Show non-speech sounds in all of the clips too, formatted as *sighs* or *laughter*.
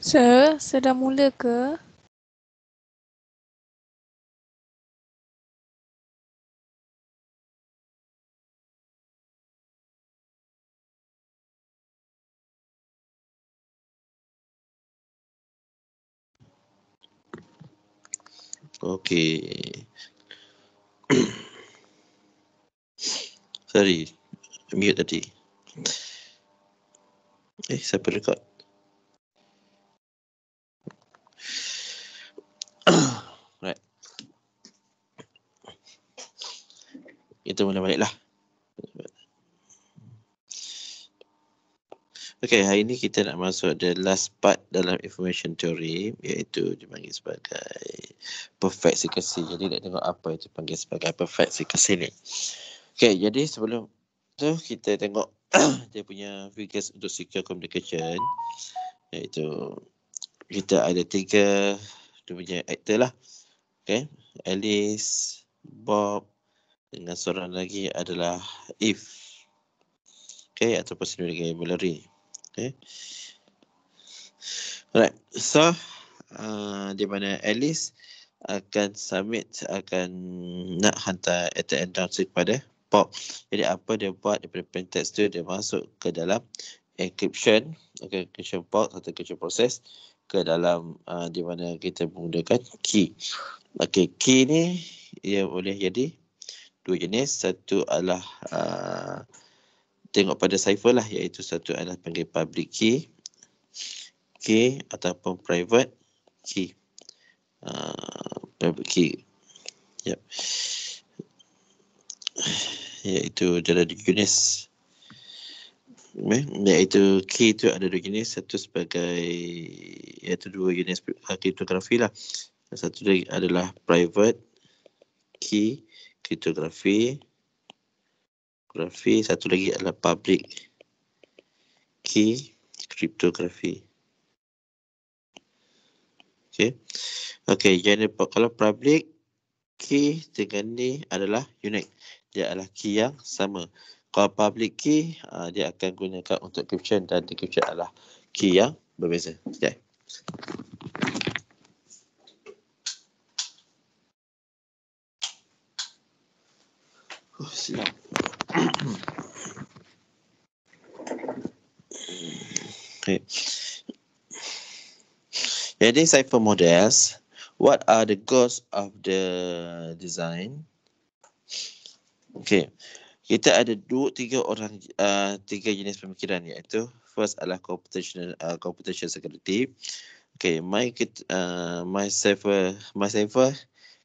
Sir, sudah dah mula ke? Okay. *coughs* Sorry, mute tadi. Eh, saya perlu kita mula baliklah. Okay, hari ini kita nak masuk the last part dalam information theory iaitu dipanggil sebagai perfect sequence. Jadi nak tengok apa yang dipanggil sebagai perfect sequence ni. Okay, jadi sebelum tu kita tengok *clears throat* dia punya figures untuk secure communication iaitu kita ada tiga dia punya actor lah. Okay, Alice, Bob, dengan seorang lagi adalah if okay ataupun sendiri dengan Mallory okay alright so uh, di mana Alice akan submit akan nak hantar at end pada Pop. Jadi apa dia buat daripada plain text tu dia masuk ke dalam encryption, okay, encryption box atau encryption process ke dalam uh, di mana kita menggunakan key. Okay, key ni ia boleh jadi dua jenis. Satu adalah uh, tengok pada cipher lah iaitu satu adalah panggil public key key ataupun private key. Uh, public key. Yep. Iaitu ada dua jenis. Okay. Iaitu key itu ada dua jenis. Satu sebagai iaitu dua jenis kriptografi lah. Satu lagi adalah private key Kriptografi, fotografi satu lagi adalah public key kriptografi okey okey jadi kalau public key dengan ni adalah unique dia adalah key yang sama kalau public key ah, dia akan gunakan untuk encryption dan decryption adalah key yang berbeza okay. Sinon. Okay. Jadi cipher models, what are the goals of the design? Okay, kita ada dua tiga orang uh, tiga jenis pemikiran iaitu first adalah computational uh, computational security. Okay, my kit uh, my cipher my cipher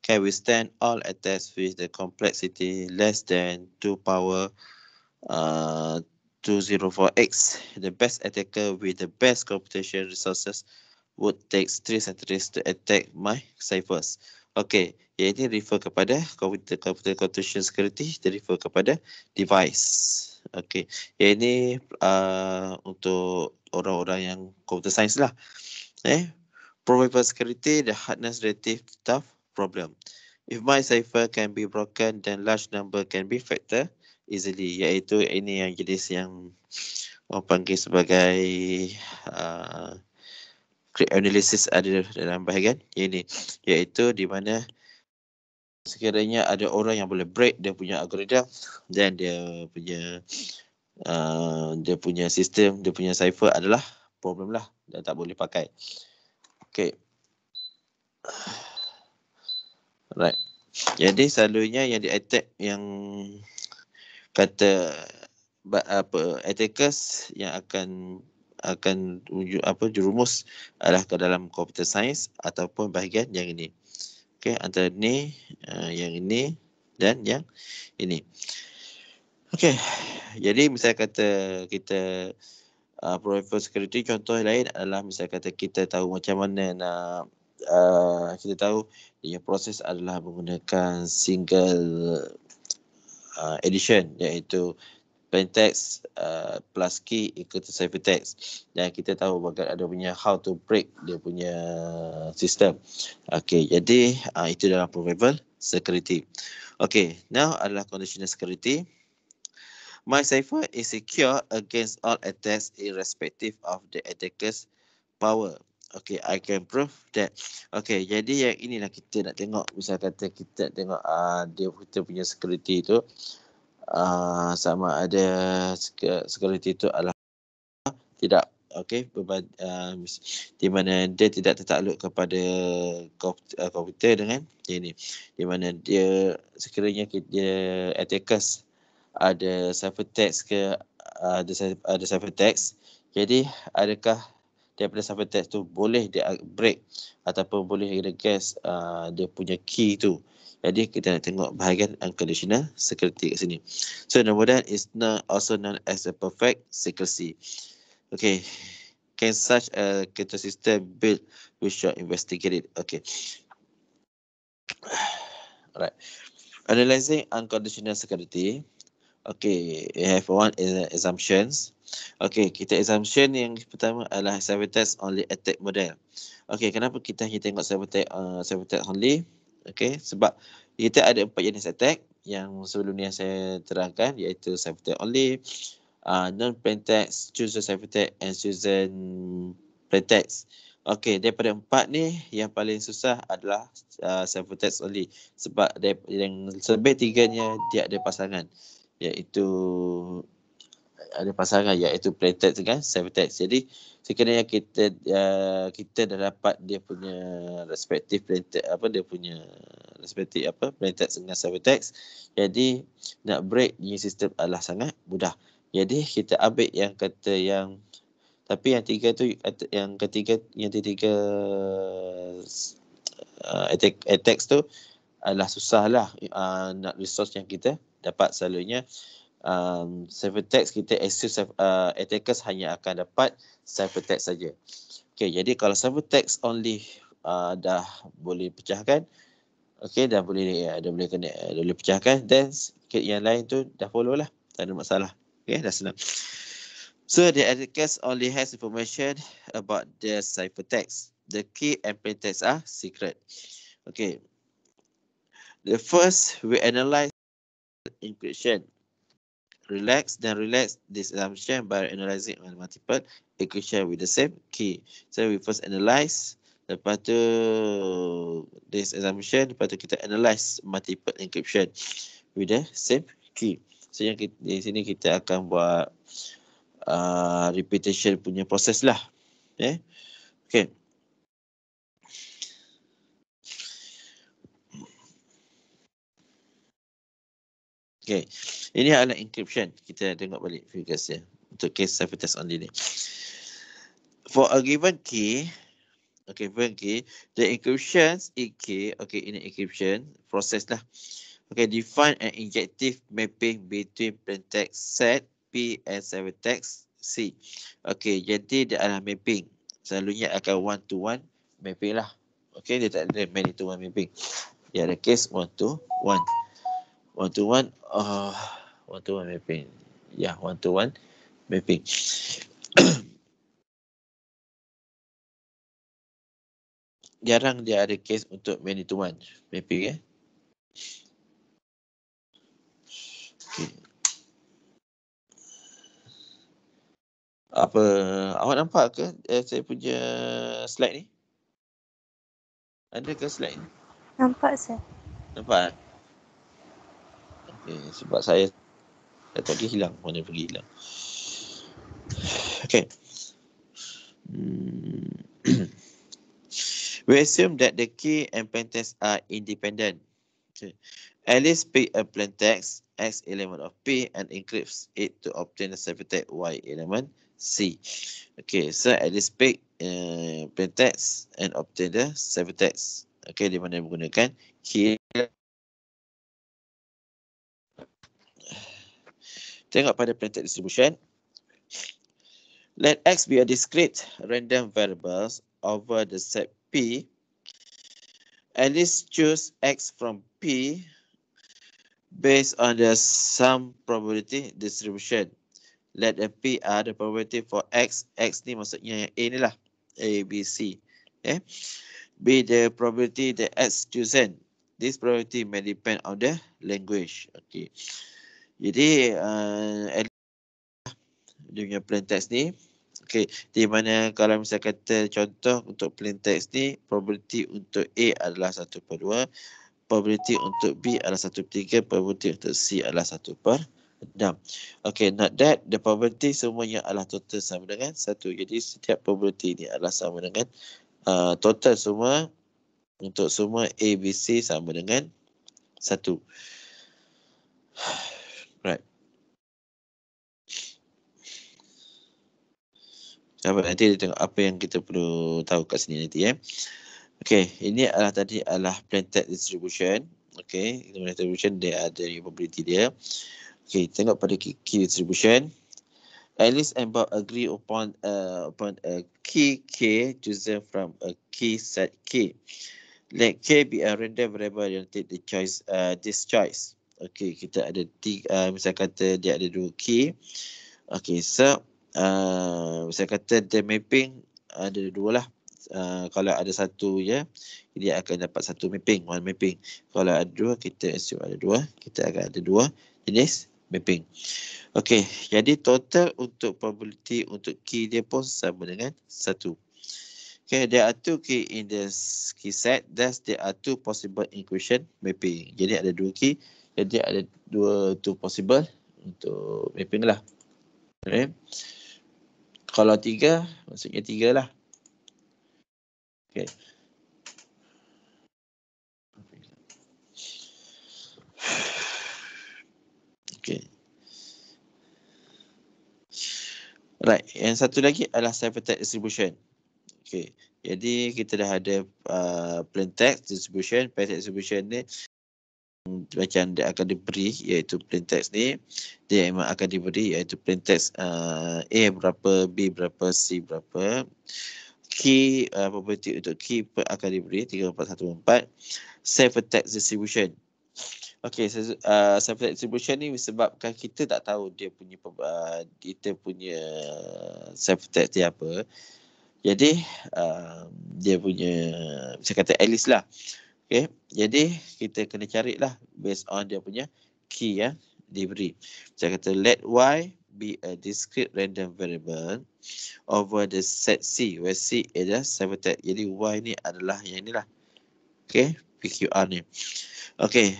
can withstand all attacks with the complexity less than 2 power uh, 204x. The best attacker with the best computation resources would take 3 centuries to attack my ciphers. Okay, yang ini refer kepada computer computer computation security, dia refer kepada device. Okay, yang ini uh, untuk orang-orang yang computer science lah. Eh, provable security, the hardness relative tough problem. If my cipher can be broken, then large number can be factor easily. Iaitu ini yang jenis yang orang panggil sebagai uh, analysis ada dalam bahagian ini. Iaitu di mana sekiranya ada orang yang boleh break dia punya algoritma dan dia punya uh, dia punya sistem, dia punya cipher adalah problem lah dan tak boleh pakai. Okay. Alright. Jadi selalunya yang di attack yang kata apa attackers yang akan akan apa jerumus adalah ke dalam computer science ataupun bahagian yang ini. Okey, antara ni, uh, yang ini dan yang ini. Okey. Jadi misalnya kata kita uh, profile security contoh lain adalah misalnya kata kita tahu macam mana nak uh, kita tahu ia proses adalah menggunakan single uh, edition iaitu plain text uh, plus key ikut cipher text dan kita tahu bagaimana ada punya how to break dia punya sistem. Okey, jadi uh, itu dalam provable security. Okey, now adalah conditional security. My cipher is secure against all attacks irrespective of the attacker's power. Okay, I can prove that. Okay, jadi yang inilah kita nak tengok. Misal kata kita tengok uh, dia kita punya security tu. Uh, sama ada security tu adalah tidak. Okay, berbad, uh, ah, di mana dia tidak tertakluk kepada komputer, uh, komputer dengan ini. Di mana dia sekiranya dia attackers ada cyber text ke uh, ada, ada cyber text. Jadi adakah daripada sampai test tu boleh dia break ataupun boleh regress uh, dia punya key tu. Jadi kita nak tengok bahagian unconditional security kat sini. So number one is not also known as a perfect security. Okay. Can such a computer system build we should investigate it. Okay. *sighs* Alright. Analyzing unconditional security. Okay, we have one is assumptions. Okay, kita assumption yang pertama adalah cyber test only attack model. Okay, kenapa kita hanya tengok cyber attack, uh, cyber attack only? Okay, sebab kita ada empat jenis attack yang sebelum ni yang saya terangkan iaitu cyber attack only, uh, non plain text, chosen cyber attack and chosen plain text. Okey, daripada empat ni yang paling susah adalah uh, cyber text only sebab yang lebih tiganya dia ada pasangan iaitu ada pasangan iaitu pretext kan self-text. Jadi sekiranya kita uh, kita dah dapat dia punya respektif pretext apa dia punya respektif apa pretext dengan self Jadi nak break new sistem adalah sangat mudah. Jadi kita ambil yang kata yang tapi yang tiga tu yang ketiga yang ketiga uh, attack, attack tu adalah susahlah uh, nak resource yang kita dapat selalunya um, cyber attacks kita assume uh, attackers hanya akan dapat cyber attacks saja. Okay, jadi kalau cyber attacks only uh, dah boleh pecahkan, okay, dah boleh ya, dah boleh kena, uh, dah boleh pecahkan, then kit yang lain tu dah follow lah, tak ada masalah. Okay, dah senang. So the attackers only has information about the cyber attacks. The key and plain text are secret. Okay. The first, we analyze encryption relax then relax this assumption by analyzing multiple equation with the same key. So we first analyze lepas tu this assumption lepas tu kita analyze multiple encryption with the same key. So yang kita, di sini kita akan buat uh, repetition punya proses lah. Eh? Okay. Okay. Ini adalah encryption. Kita tengok balik figures ya. Untuk case cipher test only ni. For a given key. Okay, given key. The encryption EK. Okay, ini encryption. proses lah. Okay, define an injective mapping between plaintext set P and cipher text C. Okay, jadi dia adalah mapping. Selalunya akan one to one mapping lah. Okay, dia tak ada many to one mapping. Dia ada case one to one one to one uh one to one mapping yeah one to one mapping *coughs* jarang dia ada case untuk many to one mapping eh okay. apa awak nampak ke eh, saya punya slide ni ada ke slide ni nampak saya nampak eh? Okay, eh, sebab saya dah tadi hilang, mana pergi hilang. Okay. Hmm. *clears throat* We assume that the key and plaintext are independent. Okay. At least pick a plaintext X element of P and encrypts it to obtain the ciphertext Y element C. Okay, so at least pick uh, plain and obtain the ciphertext. Okay, di mana menggunakan key Tengok pada printed distribution. Let X be a discrete random variable over the set P. At least choose X from P based on the sum probability distribution. Let the P R the probability for X. X ni maksudnya yang A ni lah. A, B, C. Okay. Eh? be the probability that X chosen. This probability may depend on the language. Okay. Jadi uh, eh, dengan plain text ni okay, di mana kalau misalnya kata contoh untuk plain text ni probability untuk A adalah 1 per 2 probability untuk B adalah 1 per 3 probability untuk C adalah 1 per 6 ok not that the probability semuanya adalah total sama dengan 1 jadi setiap probability ni adalah sama dengan uh, total semua untuk semua A, B, C sama dengan 1 Sahabat, nanti kita tengok apa yang kita perlu tahu kat sini nanti ya. Eh. Okey, ini adalah tadi adalah planted distribution. Okey, planted distribution dia ada probability dia. Okey, tengok pada key distribution. Alice and Bob agree upon uh, upon a key K chosen from a key set K. Let K be a random variable yang take the choice uh, this choice. Okey, kita ada tiga, uh, misalkan kata dia ada dua key. Okey, so uh, saya kata time mapping ada dua lah. Uh, kalau ada satu ya, yeah, dia akan dapat satu mapping, one mapping. Kalau ada dua, kita assume ada dua. Kita akan ada dua jenis mapping. Okey, jadi total untuk probability untuk key dia pun sama dengan satu. Okay, there are two key in the key set. Thus, there are two possible inclusion mapping. Jadi ada dua key. Jadi ada dua two possible untuk mapping lah. Okay kalau tiga, maksudnya tiga lah. Okay. Okay. Right, yang satu lagi adalah cipher distribution. Okay, jadi kita dah ada uh, plain text distribution, plain text distribution ni bacaan dia akan diberi iaitu plain text ni dia memang akan diberi iaitu plain text uh, A berapa, B berapa, C berapa key uh, property untuk key per akan diberi 3414 save text distribution Okay, so, uh, self distribution ni sebabkan kita tak tahu dia punya uh, kita punya self tag dia apa. Jadi, uh, dia punya, saya kata at lah. Okay. Jadi kita kena carilah based on dia punya key yang diberi. Saya kata let y be a discrete random variable over the set C where C adalah subtype. Jadi y ni adalah yang inilah. Okay. PQR ni. Okay.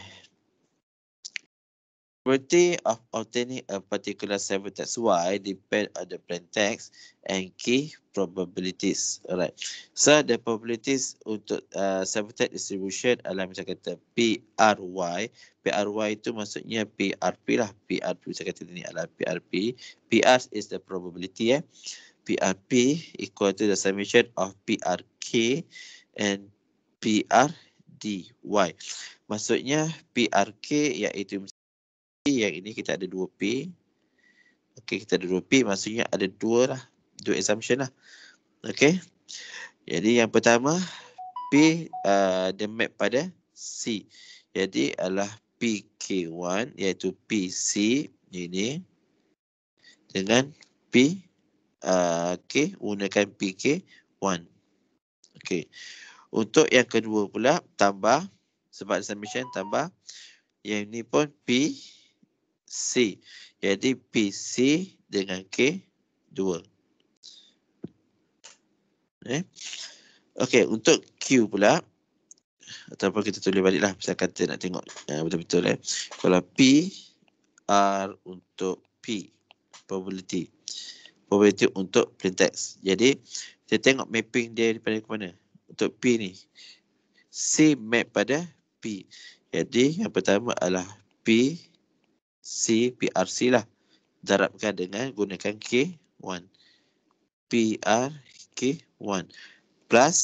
Probability of obtaining a particular sample text Y depend on the plain text and key probabilities. Alright. So the probabilities untuk uh, sample text distribution adalah macam kata PRY. PRY itu maksudnya PRP lah. PRP saya kata ini adalah PRP. PR is the probability eh. PRP equal to the summation of PRK and PRDY. Maksudnya PRK iaitu yang ini kita ada 2P. Okey, kita ada 2P maksudnya ada dua lah. 2 assumption lah. Okey. Jadi yang pertama, P uh, dia map pada C. Jadi adalah PK1 iaitu PC ini dengan P uh, K gunakan PK1. Okey. Untuk yang kedua pula tambah sebab submission tambah yang ni pun P C. Jadi PC dengan K 2. Okay, eh? Okey, untuk Q pula ataupun kita tulis lah. pasal kata nak tengok eh, betul-betul eh. Kalau P R untuk P probability. Probability untuk plain text. Jadi kita tengok mapping dia daripada ke mana untuk P ni. C map pada P. Jadi yang pertama adalah P CPRC lah. Darabkan dengan gunakan K1. PRK1 plus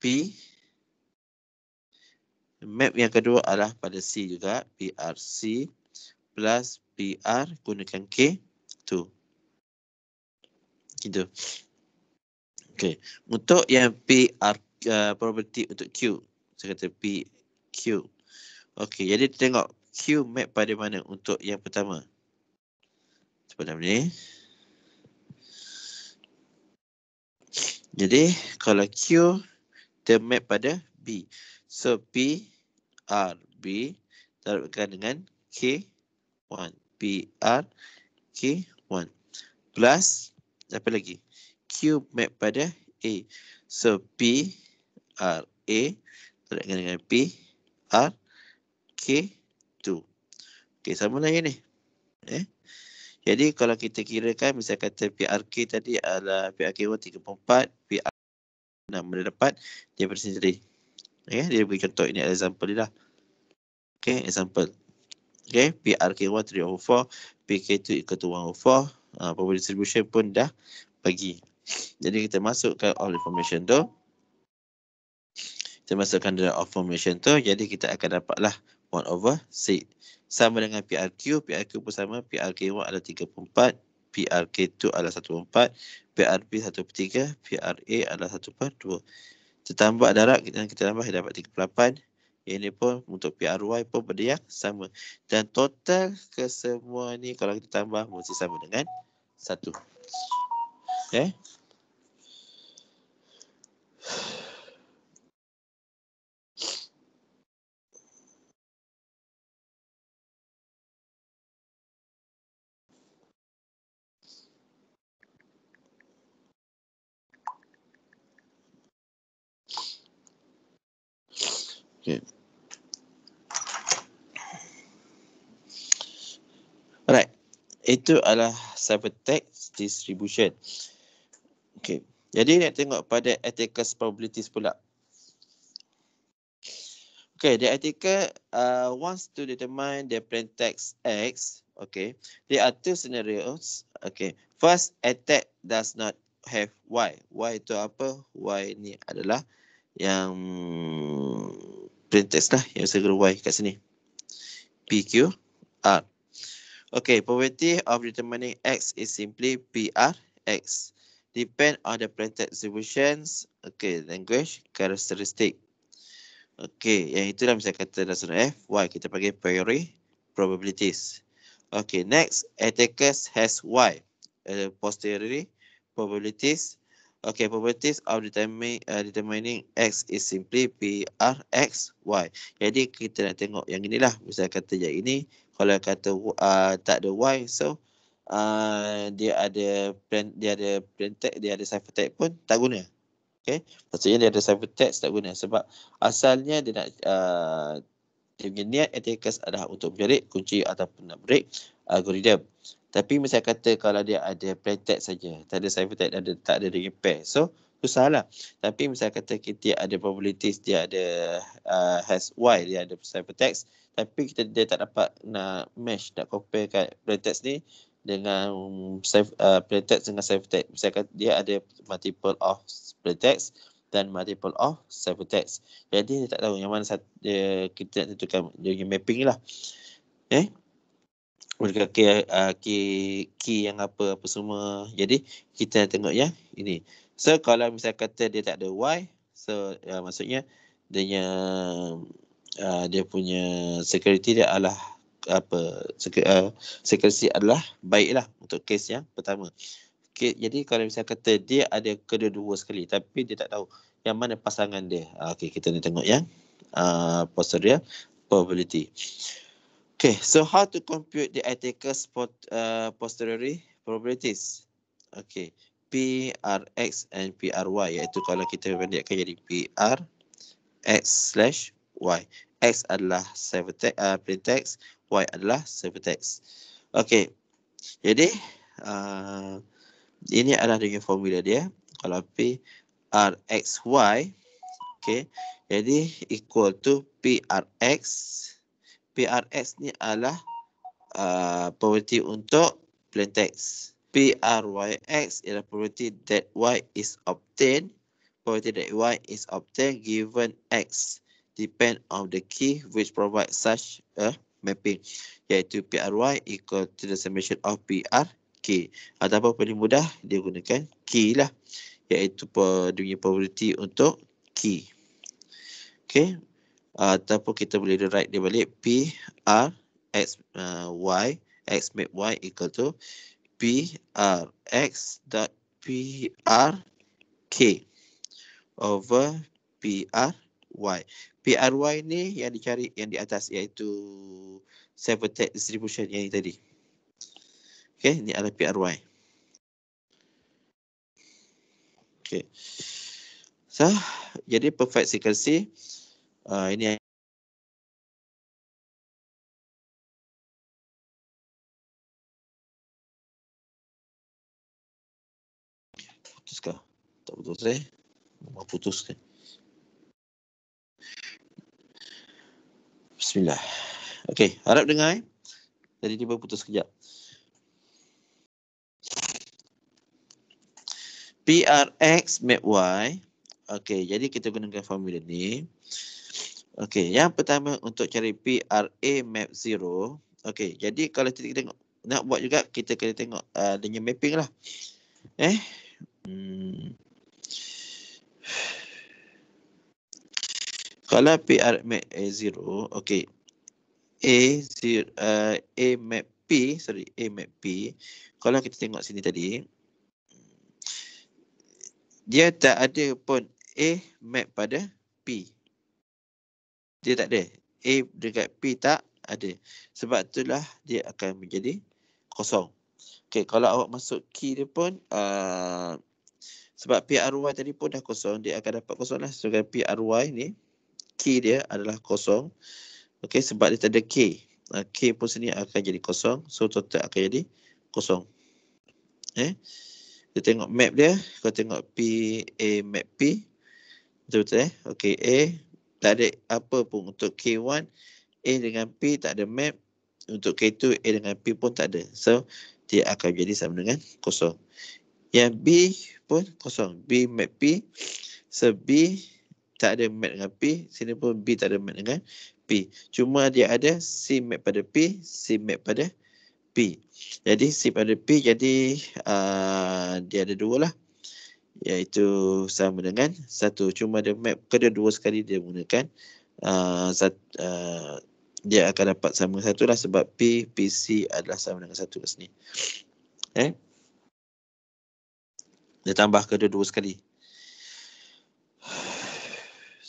P. Map yang kedua adalah pada C juga. PRC plus PR gunakan K2. Gitu. Okay. Untuk yang PR uh, property untuk Q. Saya kata PQ. Okey. Jadi tengok Q map pada mana untuk yang pertama? Sebentar ni. Jadi kalau Q dia map pada B. So P R B darabkan dengan K 1 P R K 1 plus apa lagi? Q map pada A. So P R A darabkan dengan P R K itu. Okey, sama lagi ni. Eh? Jadi kalau kita kirakan misalnya kata PRK tadi adalah PRK 134, PR 6 boleh dapat dia bersendiri. Okey, dia bagi contoh ini adalah example dia lah. Okay, example. Okay, PRK 1 over 4, PK 2 equal to 1 over 4, uh, power distribution pun dah bagi. Jadi kita masukkan all information tu. Kita masukkan dalam all information tu, jadi kita akan dapatlah lah 1 over C. Sama dengan PRQ, PRQ pun sama, PRK1 adalah 34, PRK2 adalah 14, PRB 1 per 3, PRA adalah 1 per 2. Tertambah darab, kita, kita tambah, kita dapat 38. Yang ini pun untuk PRY pun benda yang sama. Dan total kesemua ni kalau kita tambah mesti sama dengan 1. Okay. Eh? Okay. Alright. Itu adalah cipher text distribution. Okay. Jadi nak tengok pada Atticus probabilities pula. Okay, the Atticus uh, wants to determine the plain text X. Okay. There are two scenarios. Okay. First, attack does not have Y. Y itu apa? Y ni adalah yang print text lah yang saya guna Y kat sini. p q r Okay, property of determining X is simply p r x Depend on the print text distributions. Okay, language characteristic. Okay, yang itulah misalnya kata dalam sana F. Eh. Y, kita panggil priori probabilities. Okay, next. Atticus has Y. Uh, eh, posterior Probabilities. Okay, properties of determining, uh, determining X is simply PRXY. Jadi, kita nak tengok yang inilah. Misalnya kata yang ini, kalau kata uh, tak ada Y, so uh, dia ada plain, dia ada plain text, dia ada cipher text pun tak guna. Okay, maksudnya dia ada cipher text tak guna sebab asalnya dia nak uh, dia punya niat etikas adalah untuk menjerit kunci ataupun nak break algoritma. Tapi misalnya kata kalau dia ada pretext saja, tak ada cyber tag, ada, tak ada ring pair. So, tu salah. Tapi misalnya kata kita ada probabilities, dia ada uh, has Y, dia ada cyber text, tapi kita dia tak dapat nak match, nak compare kat pretext ni dengan uh, pretext dengan cyber tag. Misalnya kata dia ada multiple of pretext, dan multiple of cyber text. Jadi dia tak tahu yang mana satu, dia, kita nak tentukan dia mapping lah. Eh, okay? mereka ke ke ke yang apa apa semua. Jadi kita tengok ya ini. So kalau misal kata dia tak ada y, so uh, maksudnya dia punya uh, dia punya security dia adalah apa sek, uh, ah, security adalah baiklah untuk case yang pertama. Okay, jadi kalau misal kata dia ada kedua-dua sekali tapi dia tak tahu yang mana pasangan dia. Ah, okay, kita ni tengok yang uh, posterior probability. Okay, so how to compute the atticus uh, posteriori probabilities? Okay, P R X and P R Y iaitu kalau kita pendekkan jadi P R X slash Y. X adalah uh, plain text, Y adalah cipher text. Okay, jadi uh, ini adalah dengan formula dia. Kalau P R X Y. okay, jadi equal to P R X PRX ni adalah uh, property untuk plain text. PRYX ialah property that Y is obtained. Property that Y is obtained given X depend on the key which provide such a mapping iaitu PRY equal to the summation of PRK ataupun paling mudah dia gunakan key lah iaitu dia punya property untuk key. Okay, ataupun kita boleh write dia balik P R X uh, Y X map Y equal to P R X dot P R K over P R Y. P R Y ni yang dicari yang di atas iaitu seven tech distribution yang ini tadi. Okay, ni adalah P R Y. Okay. So, jadi perfect sequence uh, ini putuskah tak putus eh mau putus kan bismillah okey harap dengar eh tadi tiba putus kejap PRX map Y. Okey, jadi kita gunakan formula ni. Okey, yang pertama untuk cari PRA map 0. Okey, jadi kalau kita tengok nak buat juga kita kena tengok uh, dengan mapping lah. Eh. Hmm. Kalau PR map A0, okey. a zero uh, A map P, sorry, A map P. Kalau kita tengok sini tadi dia tak ada pun A map pada P dia tak ada. A dekat P tak ada. Sebab itulah dia akan menjadi kosong. Okay, kalau awak masuk key dia pun uh, sebab PRY tadi pun dah kosong, dia akan dapat kosong lah. Sebab PRY ni, key dia adalah kosong. Okay, sebab dia tak ada K. Uh, K pun sini akan jadi kosong. So, total akan jadi kosong. Eh, kita tengok map dia. Kau tengok P, A, map P. Betul-betul eh. Okay, A, tak ada apa pun untuk K1 A dengan P tak ada map untuk K2 A dengan P pun tak ada so dia akan jadi sama dengan kosong yang B pun kosong B map P so B tak ada map dengan P sini pun B tak ada map dengan P cuma dia ada C map pada P C map pada P jadi C pada P jadi uh, dia ada dua lah iaitu sama dengan satu cuma dia map kedua-dua sekali dia gunakan uh, sat, uh, dia akan dapat sama satu lah sebab P, C adalah sama dengan satu kat sini eh? dia tambah kedua-dua sekali *sighs*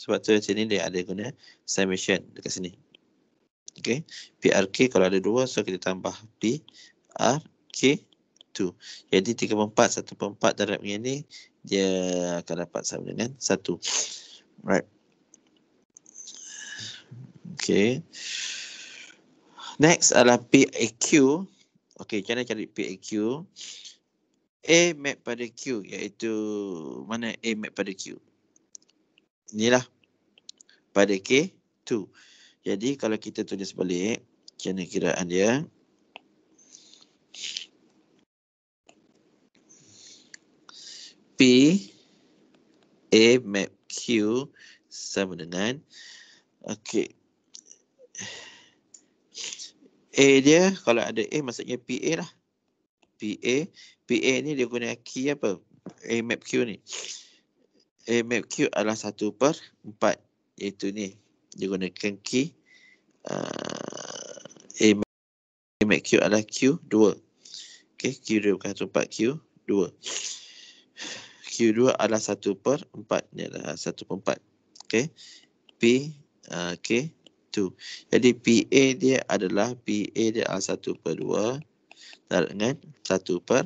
sebab tu macam ni dia ada guna summation dekat sini Okay. K kalau ada dua so kita tambah PRK 2 jadi 3 per 4 1 per 4 darab yang ni dia akan dapat sama dengan satu. Right. Okay. Next adalah PAQ. Okay, macam cari PAQ? A map pada Q iaitu mana A map pada Q? Inilah. Pada K, 2. Jadi kalau kita tulis balik, macam mana kiraan dia? A map Q sama dengan okey A dia kalau ada A maksudnya PA lah. PA PA ni dia guna key apa? A map Q ni. A map Q adalah 1 per 4 iaitu ni. Dia gunakan key uh, A map, A map Q adalah Q 2. okay? Q 2 bukan 1 per 4, Q 2 adalah 1 per 4. Ini adalah 1 per 4. Okay. P, uh, K, 2. Jadi PA dia adalah PA dia adalah 1 per 2. Tarik dengan 1 per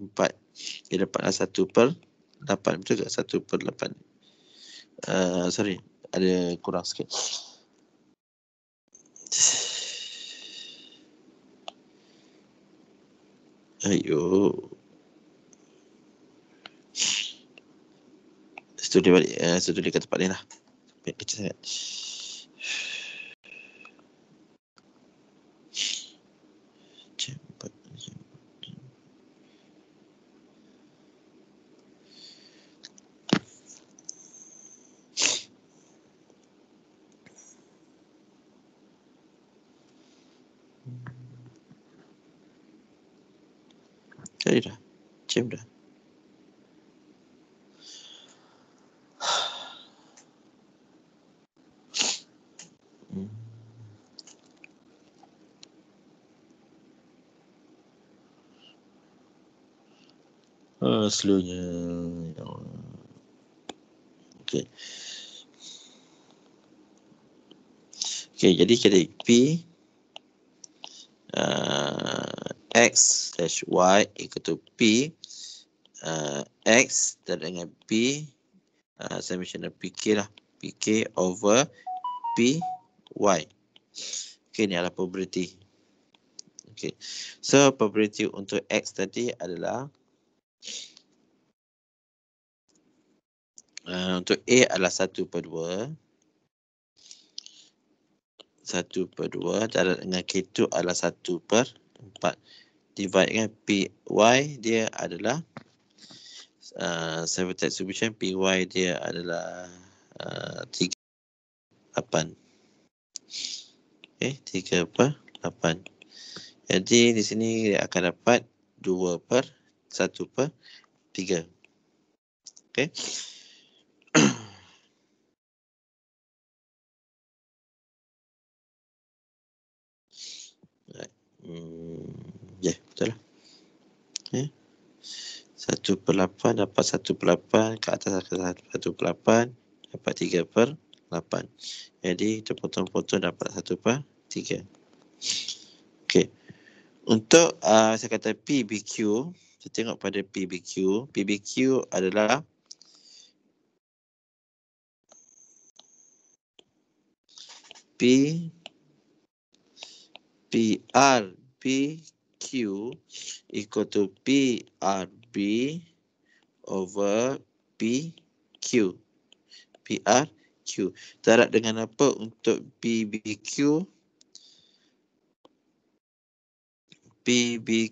4. Dia dapatlah 1 per 8. Betul tak? 1 per 8. Uh, sorry. Ada kurang sikit. Ayuh. studio balik uh, studio ke tempat dia lah baik kerja sangat Jadi eh, dah. Cim dah. слюни. okay, okay, jadi kita P uh, X slash Y ikut tu P uh, X dan dengan P uh, saya macam nak PK lah. PK over P Y. okay ni adalah probability. okay, So, probability untuk X tadi adalah Eh, untuk A adalah 1 per 2. 1 per 2 darat dengan K2 adalah 1 per 4. Divide dengan PY dia adalah uh, eh, Severed Tech Solution PY dia adalah uh, 3 8. Okay, 3 per 8. Jadi di sini dia akan dapat 2 per 1 per 3. Okay. Hmm, ya, yeah, betul lah. Ya. Yeah. 1/8 dapat 1/8, ke atas dapat per 8 dapat 3/8. Jadi kita potong-potong dapat 1/3. Okey. Untuk uh, saya kata PBQ, kita tengok pada PBQ. PBQ adalah P P R PRPQ equal to B over P P Q, R Q. Tarak dengan apa untuk P P B Q, B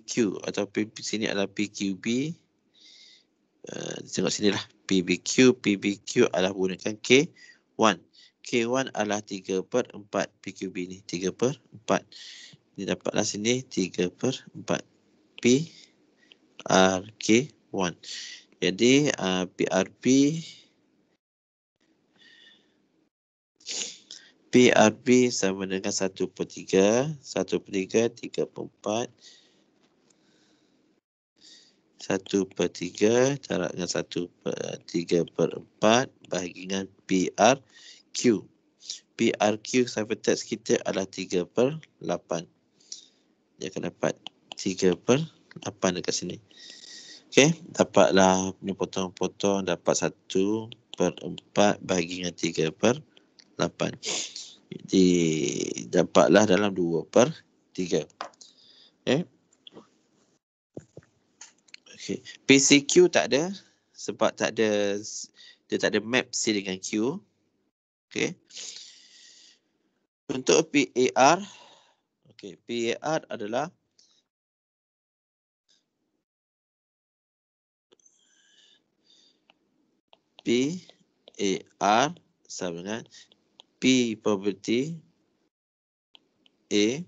Q atau P, sini adalah PQB. Uh, eh, tengok sini lah P B Q P B Q adalah gunakan k one. K1 adalah 3 per 4 PQB ni. 3 per 4. Ni dapatlah sini 3 per 4 PRK1. Jadi uh, PRP PRP sama dengan 1 per 3. 1 per 3, 3 per 4. 1 per 3, jarak dengan 1 per 3 per 4 bahagi dengan PRQ. PRQ cipher text kita adalah 3 per 8. Dia akan dapat 3 per 8 dekat sini. Okay, dapatlah ni potong-potong dapat 1 per 4 bagi dengan 3 per 8. Di dapatlah dalam 2 per 3. Okay. Okay. PCQ tak ada sebab tak ada dia tak ada map C dengan Q. Okey. Untuk PAR, okey, PAR adalah P A R sama dengan P property A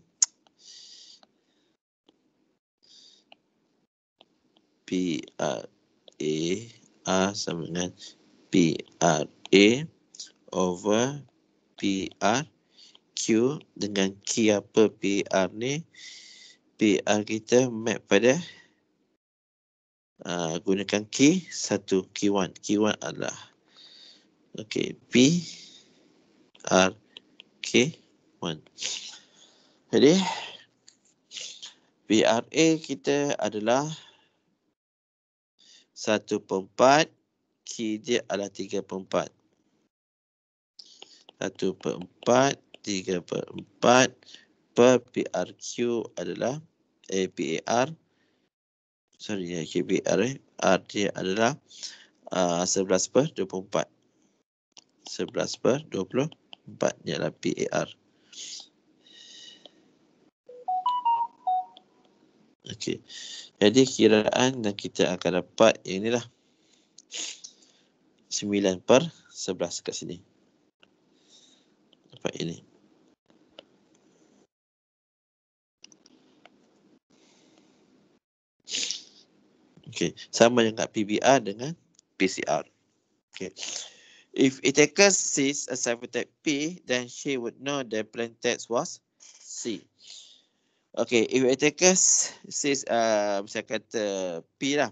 P R A A sama dengan P R A over PR Q dengan Q apa PR ni PR kita map pada uh, gunakan Q satu Q1 Q1 adalah ok P R K 1 jadi PRA kita adalah 1 per 4 Q dia adalah 3 per 4 1 per 4, 3 eh, ya, eh. ah, per 4 per PRQ adalah APAR. Sorry, KPR. R dia adalah uh, 11 per 24. 11 per 24 ialah PAR. Okey. Jadi kiraan yang kita akan dapat yang inilah. 9 per 11 kat sini tempat ini. Okey, sama juga PBR dengan PCR. Okey. If attacker sees a suspected P, then she would know the plain text was C. Okay, if attacker sees, uh, saya kata P lah.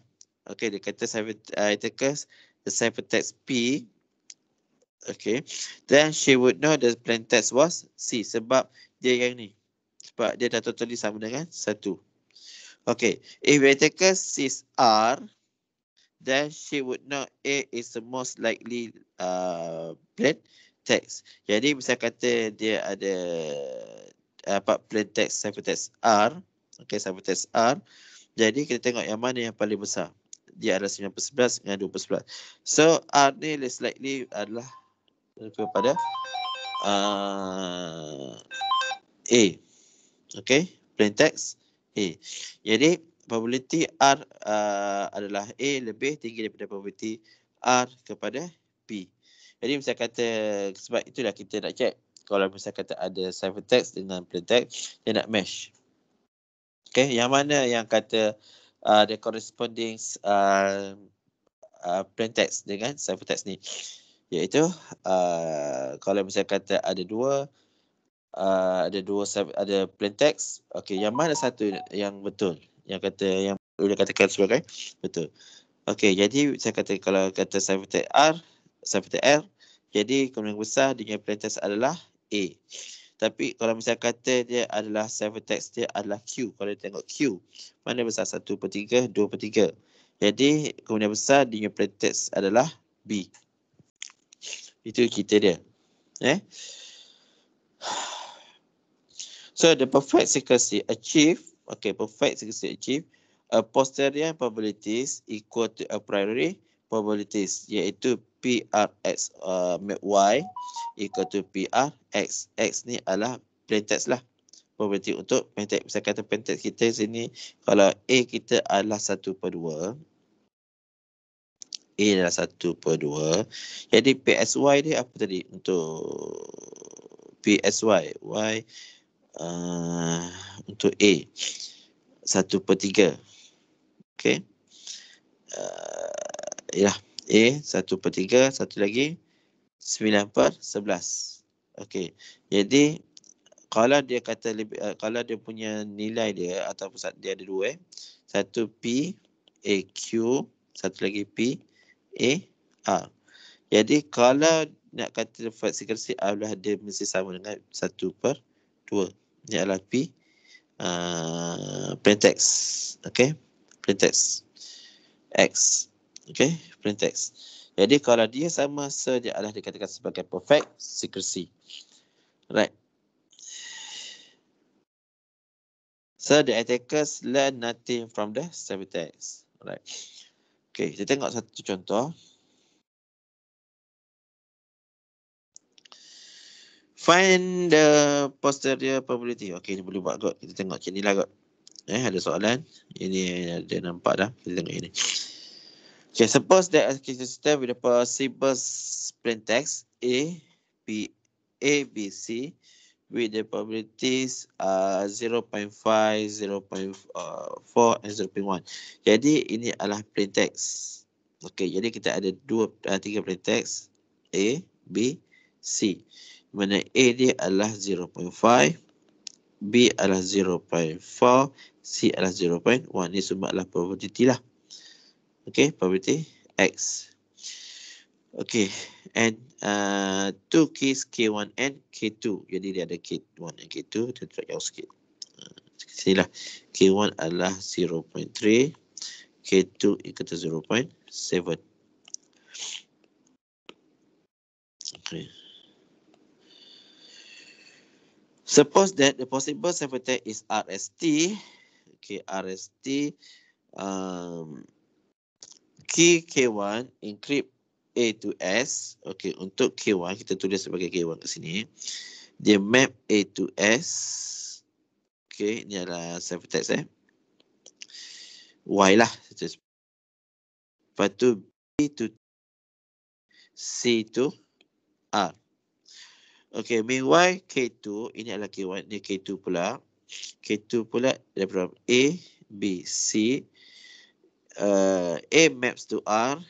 Okay, dia kata uh, attacker, the suspected text P, Okay. Then she would know the plain text was C sebab dia yang ni. Sebab dia dah totally sama dengan 1. Okay. If we take a C is R, then she would know A is the most likely uh, plain text. Jadi misalkan kata dia ada uh, apa plain text, sample text R. Okay, sample text R. Jadi kita tengok yang mana yang paling besar. Dia adalah 9 per 11 dengan 2 per 11. So R ni less likely adalah kepada uh, A. Okay, plain text A. Jadi, probability R uh, adalah A lebih tinggi daripada probability R kepada P. Jadi, misalnya kata, sebab itulah kita nak check. Kalau misalnya kata ada cipher text dengan plain text, dia nak match. Okay, yang mana yang kata uh, the corresponding uh, uh, plain text dengan cipher text ni iaitu uh, kalau misalnya kata ada dua uh, ada dua ada plain text okey yang mana satu yang betul yang kata yang boleh katakan sebagai betul okey jadi saya kata kalau kata cipher text jadi kemungkinan besar dengan punya plain text adalah A tapi kalau misalnya kata dia adalah cipher text dia adalah Q kalau dia tengok Q mana besar 1 per 3 2 per 3 jadi kemungkinan besar dia punya plain text adalah B itu kita dia. Eh? So the perfect circumstance achieve, okay, perfect circumstance achieve a posterior probabilities equal to a priori probabilities iaitu PRX uh, Y equal to PRX. X ni adalah plaintext lah. Probability untuk plaintext, text. Saya kata plaintext kita sini kalau A kita adalah 1 per 2 A adalah 1 per 2. Jadi PSY dia apa tadi untuk PSY? Y uh, untuk A. 1 per 3. Okay. Uh, yalah. A 1 per 3. Satu lagi. 9 per 11. Okay. Jadi kalau dia kata uh, kalau dia punya nilai dia ataupun dia ada dua eh. Satu P A Q. Satu lagi P. A, A. Jadi kalau nak kata fraksi kerasi A adalah dia mesti sama dengan 1 per 2. Ini adalah P uh, plain text. Okay. Plain text. X. Okay. Plain text. Jadi kalau dia sama saja adalah dikatakan sebagai perfect secrecy. Right. So the attackers learn nothing from the subtext. Right. Okey, kita tengok satu contoh. Find the posterior probability. Okey, ni boleh buat kot. Kita tengok macam inilah kot. Eh, ada soalan. Ini ada nampak dah. Kita tengok ini. Okay, suppose that a system with the possible plain text A, B, A, B, C with the probabilities uh, 0.5, 0.4 uh, and 0.1. Jadi ini adalah plain text. Okey, jadi kita ada dua uh, tiga plain text A, B, C. Mana A dia adalah 0.5, B adalah 0.4, C adalah 0.1. Ini semua adalah probability lah. Okey, probability X. Okey and uh, two keys K1 and K2. Jadi dia ada K1 dan K2 tetap jauh sikit. Uh, lah. K1 adalah 0.3, K2 ikut 0.7. Okay. Suppose that the possible sample tag is RST. Okay, RST um, key K1 encrypt A to S. Okey, untuk K1 kita tulis sebagai K1 kat sini. Dia map A to S. Okey, ni adalah cipher text eh. Y lah. Lepas tu B to C to R. Okey, min Y K2, ini adalah K1, ni K2 pula. K2 pula daripada A, B, C. Uh, A maps to R.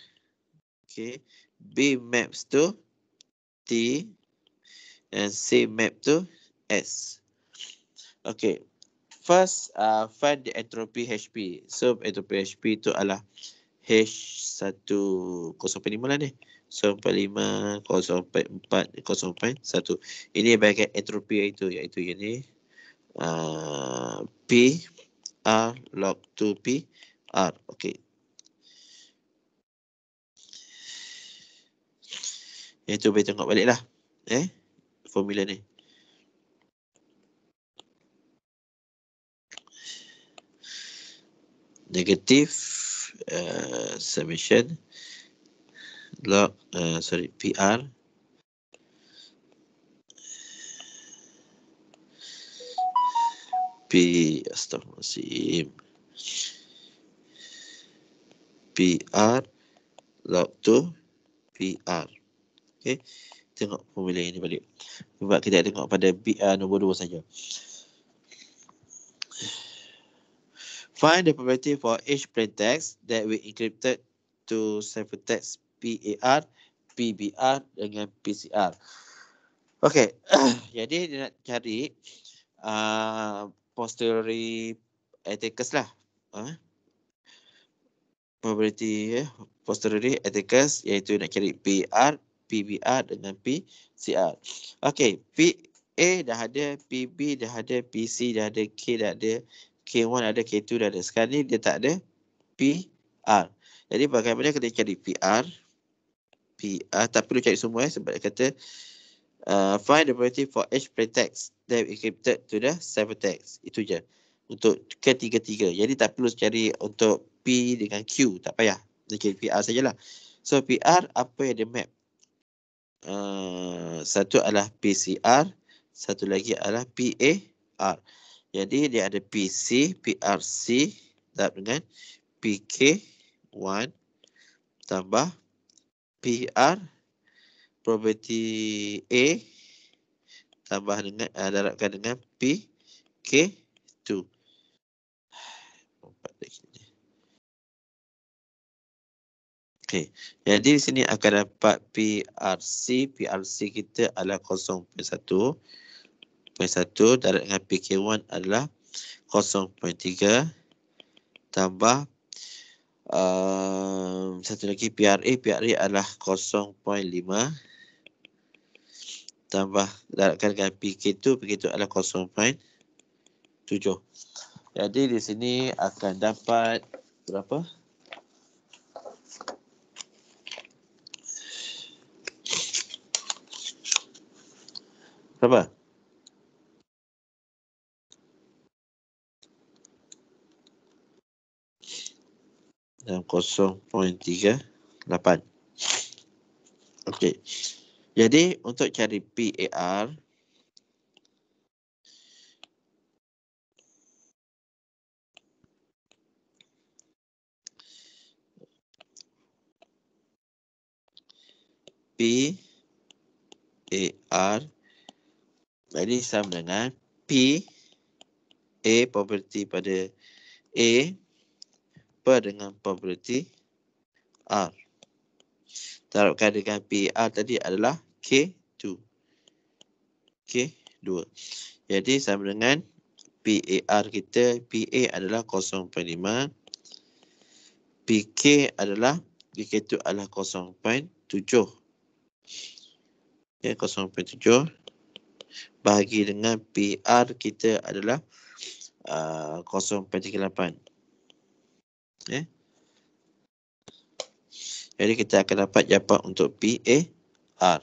okay. B maps to T and C map to S. Okay. First, uh, find the entropy HP. So, entropy HP tu adalah H1, 0.5 lah ni. So, 0.5, 0.4, 0.5, 1. Ini bagian entropy itu, iaitu ini. Uh, P, R, log 2 P, R. Okay, Ya eh, cuba tengok baliklah. Eh formula ni. Negatif uh, submission log uh, sorry PR P astagfirullahalazim PR log 2 PR Okey. Tengok formula ini balik. Sebab kita tengok pada B, uh, ah, nombor 2 saja. Find the property for each plain text that we encrypted to cipher text PAR, PBR dengan PCR. Okay, *coughs* Jadi dia nak cari uh, posteriori attackers lah. Huh? Ha? Probability eh? posteriori attackers iaitu nak cari PR, PBR dengan PCR. Okey, PA dah ada, PB dah ada, PC dah ada, K dah ada, K1 ada, K2 dah ada. Sekarang ni dia tak ada PR. Jadi bagaimana kita cari PR? PR tak perlu cari semua eh sebab dia kata uh, find the property for H pretext that encrypted to the cipher text. Itu je. Untuk ketiga-tiga. Jadi tak perlu cari untuk P dengan Q. Tak payah. cari PR sajalah. So PR apa yang dia map? Eh, satu adalah PCR, satu lagi adalah PAR. Jadi dia ada PC, PRC tetap dengan PK1 tambah PR property A tambah dengan, uh, darabkan dengan PK2. Okey. Jadi di sini akan dapat PRC. PRC kita adalah 0.1.1 darat dengan PK1 adalah 0.3 tambah um, satu lagi PRA. PRA adalah 0.5 tambah daratkan dengan PK2, PK2 adalah 0.7. Jadi di sini akan dapat berapa? Siapa? Dalam 0.38. Okey. Jadi untuk cari PAR. P A R jadi sama dengan P A property pada A per dengan property R. Taruhkan dengan P R tadi adalah K2. K2. Jadi sama dengan P A R kita, P A adalah 0.5. K adalah, K itu adalah 0.7. Okay, bahagi dengan PR kita adalah uh, 0.38. Eh? Ya. Jadi kita akan dapat jawapan untuk PAR.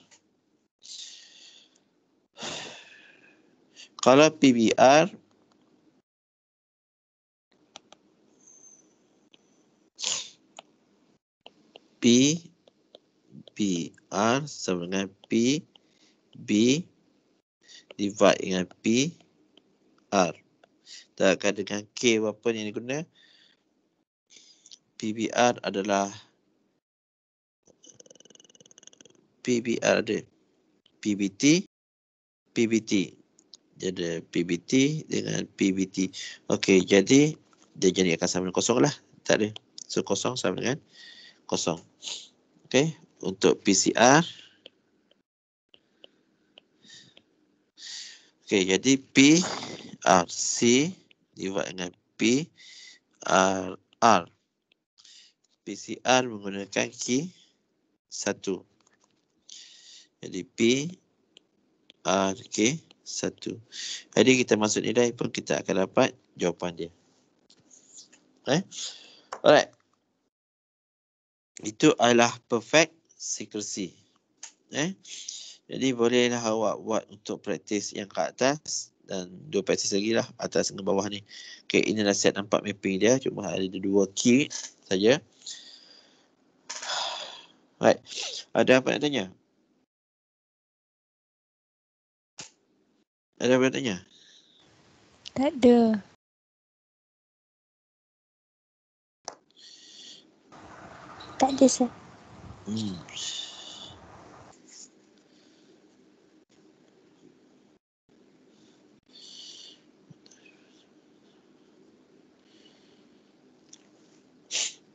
Kalau PBR PBR sama dengan PBR divide dengan P R. Kita akan dengan K berapa yang diguna. PBR adalah PBR ada PBT PBT jadi PBT dengan PBT okey jadi dia jadi akan sama dengan kosong lah tak ada so kosong sama dengan kosong okey untuk PCR Okey, jadi P R C divide dengan P R R. PCR menggunakan key satu. Jadi P R K satu. Jadi kita masuk nilai pun kita akan dapat jawapan dia. Eh? Alright. Itu adalah perfect secrecy. Eh? Jadi bolehlah awak buat untuk praktis yang kat atas dan dua praktis lagi lah atas dengan bawah ni. Okay, ini dah set nampak mapping dia. Cuma ada dua key saja. Baik, Ada apa nak tanya? Ada apa nak tanya? Tak ada. Tak ada, sir. Hmm.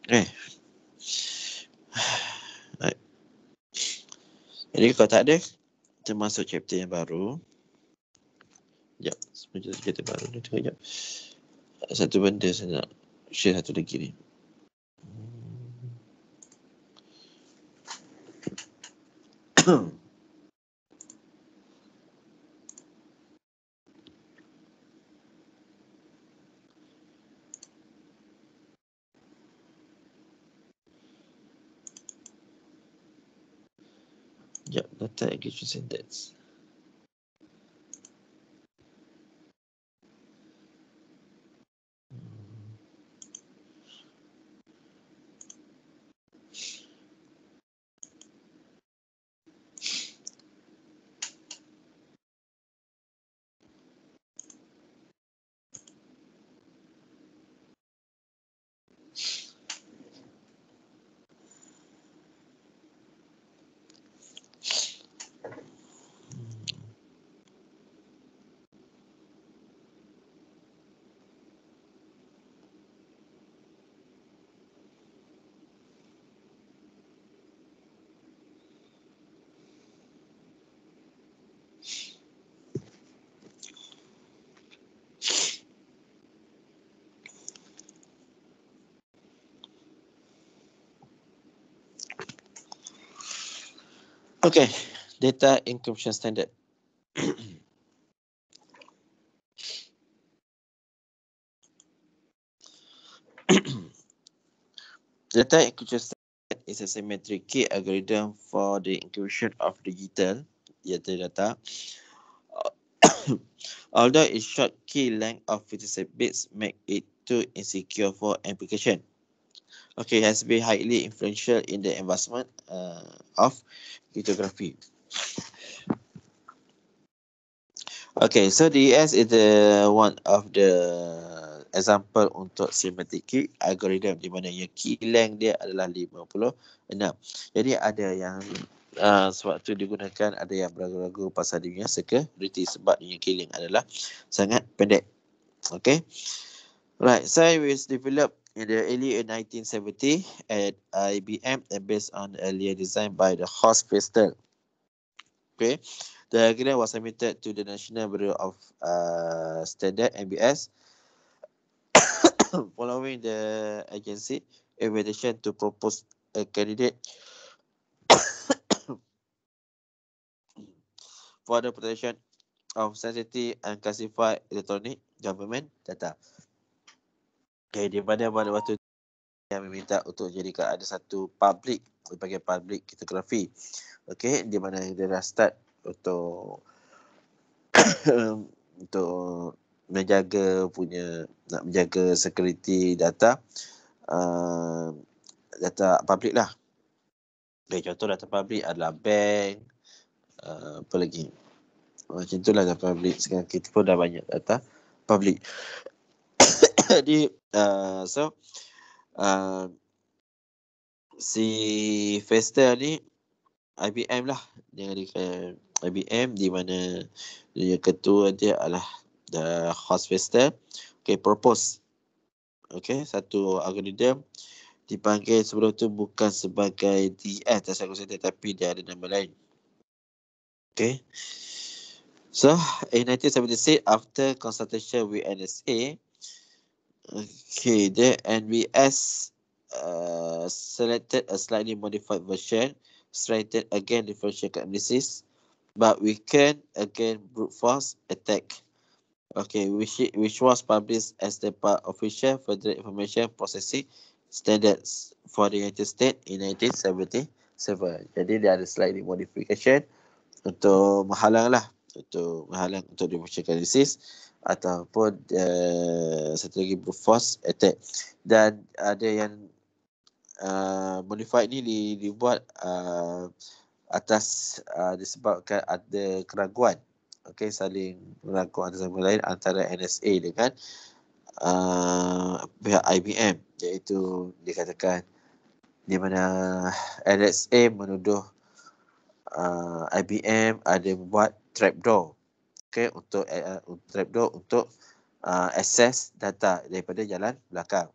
Eh. Jadi kalau tak ada, kita masuk chapter yang baru. Sekejap, sebenarnya satu chapter baru ni. Tengok Satu benda saya nak share satu lagi ni. Hmm. Thank you, Jacinta. Okay, data encryption standard. *clears throat* data encryption standard is a symmetric key algorithm for the encryption of digital data. *coughs* Although its short key length of 56 bits make it too insecure for application. Okay, has been highly influential in the advancement uh, of geography. Okay, so the DES is the one of the example untuk semantik algorithm di mana yang key length dia adalah 56. Jadi ada yang uh, sewaktu digunakan ada yang beragu-agu pasal dia security sebab dia key length adalah sangat pendek. Okay. Right, so we develop in the early 1970 at IBM and based on the earlier design by the Horst Pester. Okay, the agreement was submitted to the National Bureau of uh, Standard (NBS) *coughs* following the agency invitation to propose a candidate *coughs* for the protection of sensitive and classified electronic government data. Okay, di mana pada waktu yang meminta untuk jadikan ada satu public dipanggil public kitografi. Okay, di mana dia dah start untuk *coughs* untuk menjaga punya nak menjaga security data uh, data public lah. Okay, contoh data public adalah bank, uh, apa lagi? Macam itulah data public. Sekarang kita pun dah banyak data public jadi *laughs* uh, so uh, si Fester ni IBM lah dia di IBM di mana dia ketua dia adalah the host Fester okay propose okay satu algorithm dipanggil sebelum tu bukan sebagai DS tak saya kata tapi dia ada nama lain okay So, in 1976, after consultation with NSA, Okay, the NVS uh, selected a slightly modified version, strengthened again differential analysis, but we can again brute force attack. Okay, which, which was published as the part official Federal Information Processing Standards for the United States in 1977. Jadi, dia ada slightly modification untuk menghalang lah, untuk menghalang untuk differential analysis ataupun uh, satu lagi brute force attack dan ada yang uh, modified ni di, dibuat uh, atas uh, disebabkan ada keraguan okay saling meragukan antara sama lain antara NSA dengan uh, pihak IBM iaitu dikatakan di mana NSA menuduh uh, IBM ada buat trapdoor okay, untuk uh, trapdoor untuk uh, access data daripada jalan belakang.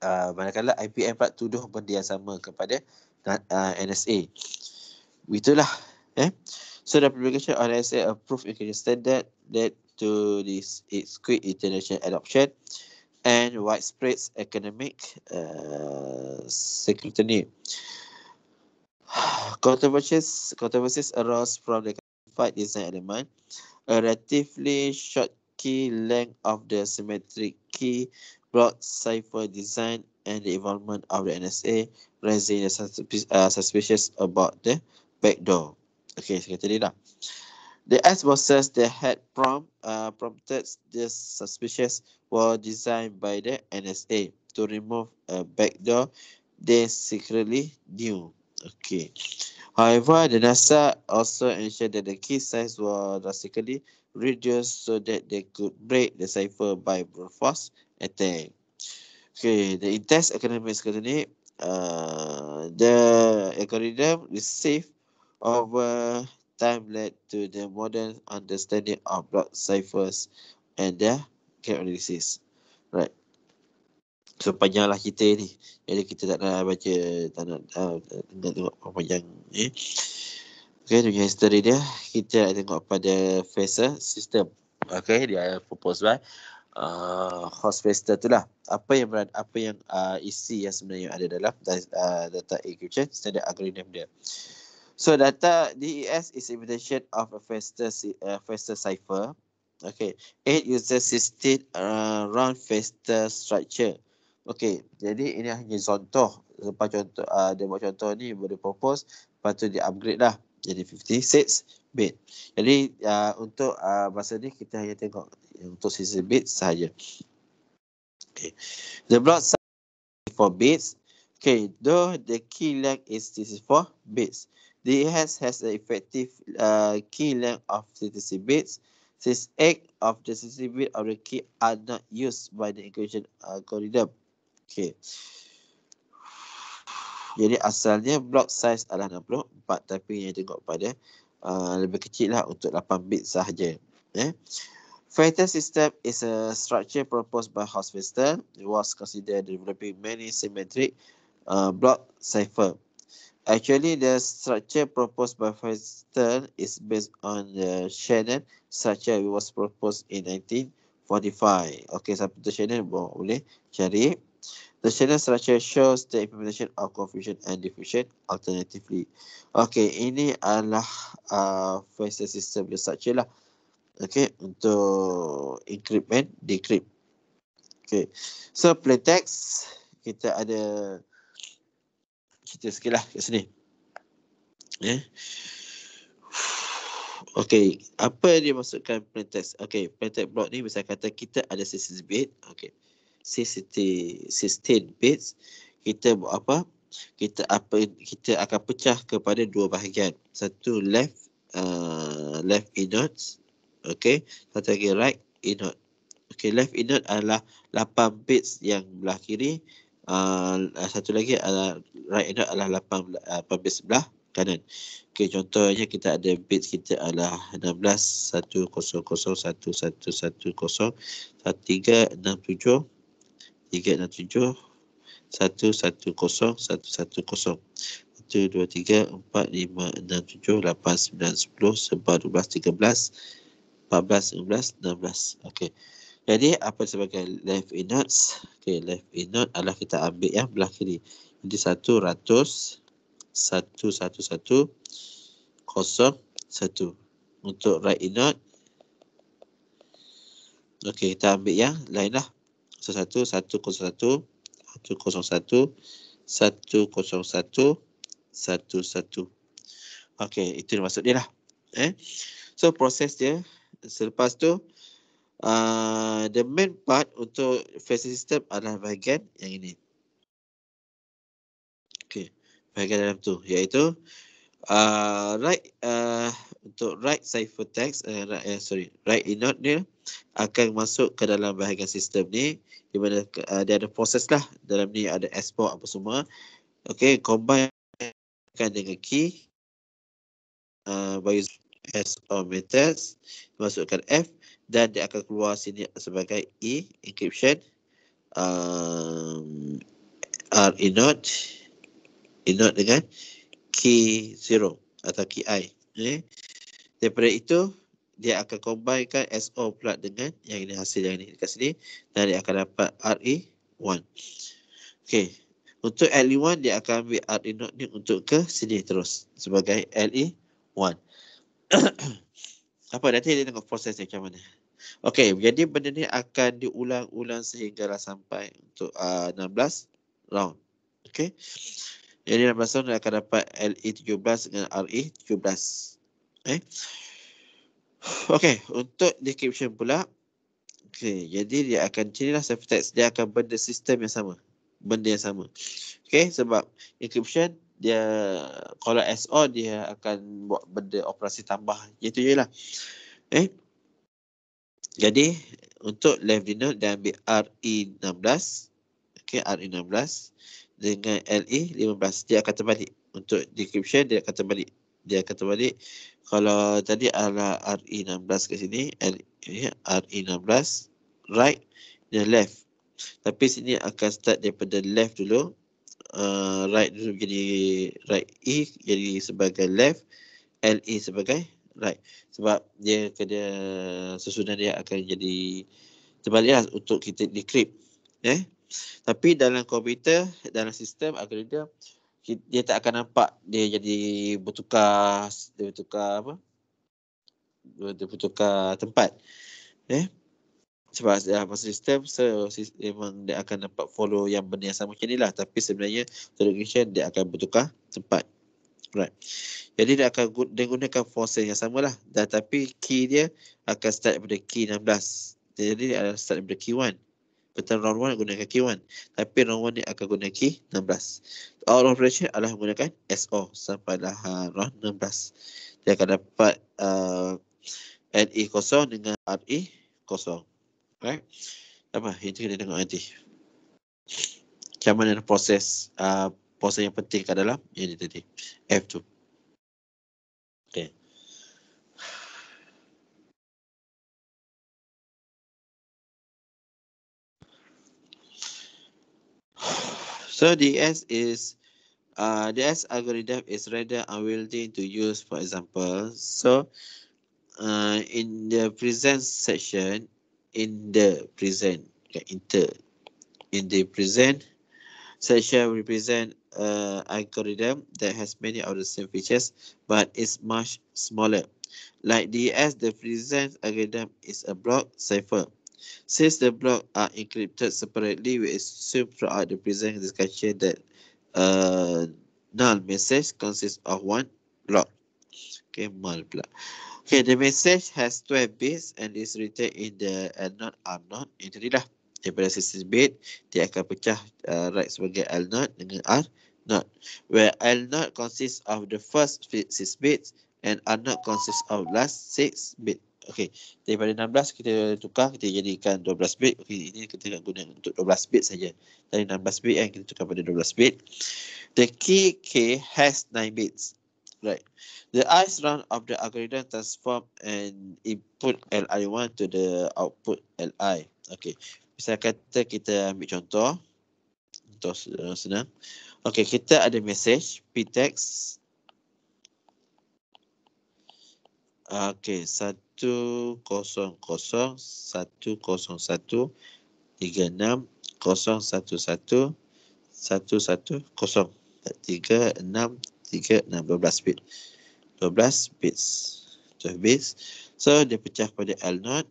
Uh, manakala IPM4 tuduh berdian sama kepada uh, ah, NSA. Itulah. Eh? So the publication of NSA approved increasing standard led to this its quick international adoption and widespread economic uh, security. *sighs* Controversies, controversies arose from the specified design element, a relatively short key length of the symmetric key block cipher design and the involvement of the NSA raising the suspic uh, suspicious about the backdoor. Okay, saya kata dia dah. The S-bosses that had prompt, uh, prompted the suspicious were designed by the NSA to remove a backdoor they secretly knew. Okay. However, the NASA also ensured that the key size were drastically reduced so that they could break the cipher by brute force attack. Okay, the intense academic scrutiny, uh, the algorithm received over time led to the modern understanding of block ciphers and their characteristics. Right lah kita ni jadi kita tak nak baca tak nak tak ah, tengok apa yang ni eh. okey dunia history dia kita nak tengok pada phase sistem okey dia propose by uh, host vector tu lah apa yang berada, apa yang uh, isi yang sebenarnya ada dalam uh, data encryption standard algorithm dia so data DES is imitation of a faster uh, faster cipher okay it uses 16 uh, round faster structure Okey, jadi ini hanya contoh. Lepas contoh, uh, dia buat contoh ni boleh propose. Lepas tu dia upgrade lah. Jadi 56 bit. Jadi uh, untuk uh, masa ni kita hanya tengok eh, untuk 16 bit sahaja. Okay, The block size for bits. Okay, though the key length is 64 bits. The has has an effective uh, key length of 66 bits. Since 8 of the 16 bits of the key are not used by the encryption algorithm. Okay. Jadi asalnya block size adalah 64 tapi yang tengok pada uh, lebih kecil lah untuk 8 bit sahaja. Yeah. Fatal system is a structure proposed by Hausmeister. It was considered developing many symmetric uh, block cipher. Actually, the structure proposed by Fatal is based on the Shannon structure it was proposed in 1945. Okay, siapa tu Shannon? Boleh cari. The Shannon structure shows the implementation of confusion and diffusion alternatively. Okay, ini adalah uh, phase system dia structure lah. Okay, untuk increment, decrypt. Okay, so plain text kita ada kita sikit lah kat sini. Yeah. Okay, apa yang dimaksudkan plain text? Okay, plain text block ni misalkan kata kita ada sisi bit. Okay, 16 bits kita apa kita apa kita akan pecah kepada dua bahagian satu left uh, left e okay satu lagi right e okay left e adalah 8 bits yang belah kiri uh, uh satu lagi adalah right e adalah 8 8 uh, bits sebelah kanan. okay contohnya kita ada bits kita adalah 16 100 11 11 11 10 13 67 tiga enam tujuh satu satu kosong satu satu kosong satu dua tiga empat lima enam tujuh lapan sembilan sepuluh sebelas dua belas tiga belas empat belas lima belas enam belas okey jadi apa sebagai left in notes okey left in note adalah kita ambil ya belah kiri jadi satu ratus satu satu satu kosong satu untuk right in note Okey, kita ambil yang lain lah. 101 101 101 101 11 Okey, itu dia maksud dia lah. Eh? So proses dia selepas tu uh, the main part untuk phase system adalah bahagian yang ini. Okey, bahagian dalam tu iaitu uh, write uh, untuk write cipher text uh, eh, write, uh, sorry, write in note dia akan masuk ke dalam bahagian sistem ni di mana uh, dia ada proses lah dalam ni ada export apa semua okay combinekan dengan key uh, eh, by or methods masukkan F dan dia akan keluar sini sebagai E encryption um, R inode inode dengan key 0 atau key I okay. daripada itu dia akan combinekan SO pula dengan yang ini hasil yang ini dekat sini dan dia akan dapat Re1. Okey. Untuk Li1 e dia akan ambil Re0 ni untuk ke sini terus sebagai Li1. E *coughs* Apa nanti dia tengok proses dia macam mana. Okey, jadi benda ni akan diulang-ulang sehingga sampai untuk uh, 16 round. Okey. Jadi 16 round dia akan dapat Li17 e dengan Re17. Okey. Okay, untuk description pula. Okay, jadi dia akan carilah ciphertext. Dia akan benda sistem yang sama. Benda yang sama. Okay, sebab encryption dia kalau SO dia akan buat benda operasi tambah. Itu je lah. Eh? Jadi untuk left denote dia ambil RE16. Okay, RE16 dengan LE15. Dia akan terbalik. Untuk description dia akan terbalik. Dia akan terbalik kalau tadi arah ri 16 ke sini, ri 16 e right, dia left. Tapi sini akan start daripada left dulu. Uh, right dulu jadi right E jadi sebagai left, LE sebagai right. Sebab dia kena susunan dia akan jadi terbalik untuk kita decrypt. Eh? Tapi dalam komputer, dalam sistem algoritma, dia tak akan nampak dia jadi bertukar dia bertukar apa dia bertukar tempat eh sebab dia ah, ya, masuk sistem so, memang dia akan dapat follow yang benda yang sama macam inilah tapi sebenarnya solution dia akan bertukar tempat right jadi dia akan dia gunakan force yang samalah dan tapi key dia akan start pada key 16 jadi dia akan start pada key Pertama round one guna kaki 1 Tapi round one ni akan guna kaki 16 Out of ratio adalah menggunakan SO Sampai dah ha, round 16 Dia akan dapat uh, NE kosong dengan RE kosong Right Apa? Itu kita tengok nanti Macam mana proses uh, Proses yang penting kat dalam Yang ni tadi F2 So the S is uh, the S algorithm is rather unwieldy to use, for example. So uh, in the present section, in the present, okay, in the, in the present section present, uh, algorithm that has many of the same features, but it's much smaller. Like the S, the present algorithm is a block cipher. Since the block are encrypted separately, we assume throughout the present discussion that uh, null message consists of one block. Okay, null block. Okay, the message has 12 bits and is written in the L-not, R-not. Itulah, daripada 16 bit, dia akan pecah uh, write sebagai L-not dengan R-not. Where L-not consists of the first 6 bits and R-not consists of last 6 bits. Okey, daripada 16 kita tukar kita jadikan 12 bit. Okey, ini kita nak guna untuk 12 bit saja. Dari 16 bit kan kita tukar pada 12 bit. The key K has 9 bits. Right. The ice run of the algorithm transform and input LI1 to the output LI. Okey. Misal kata kita ambil contoh. Contoh senang. Okey, kita ada message P text Okey, tiga enam tiga enam dua belas bit. dua belas bits. 12 bits. So, dia pecah pada L not.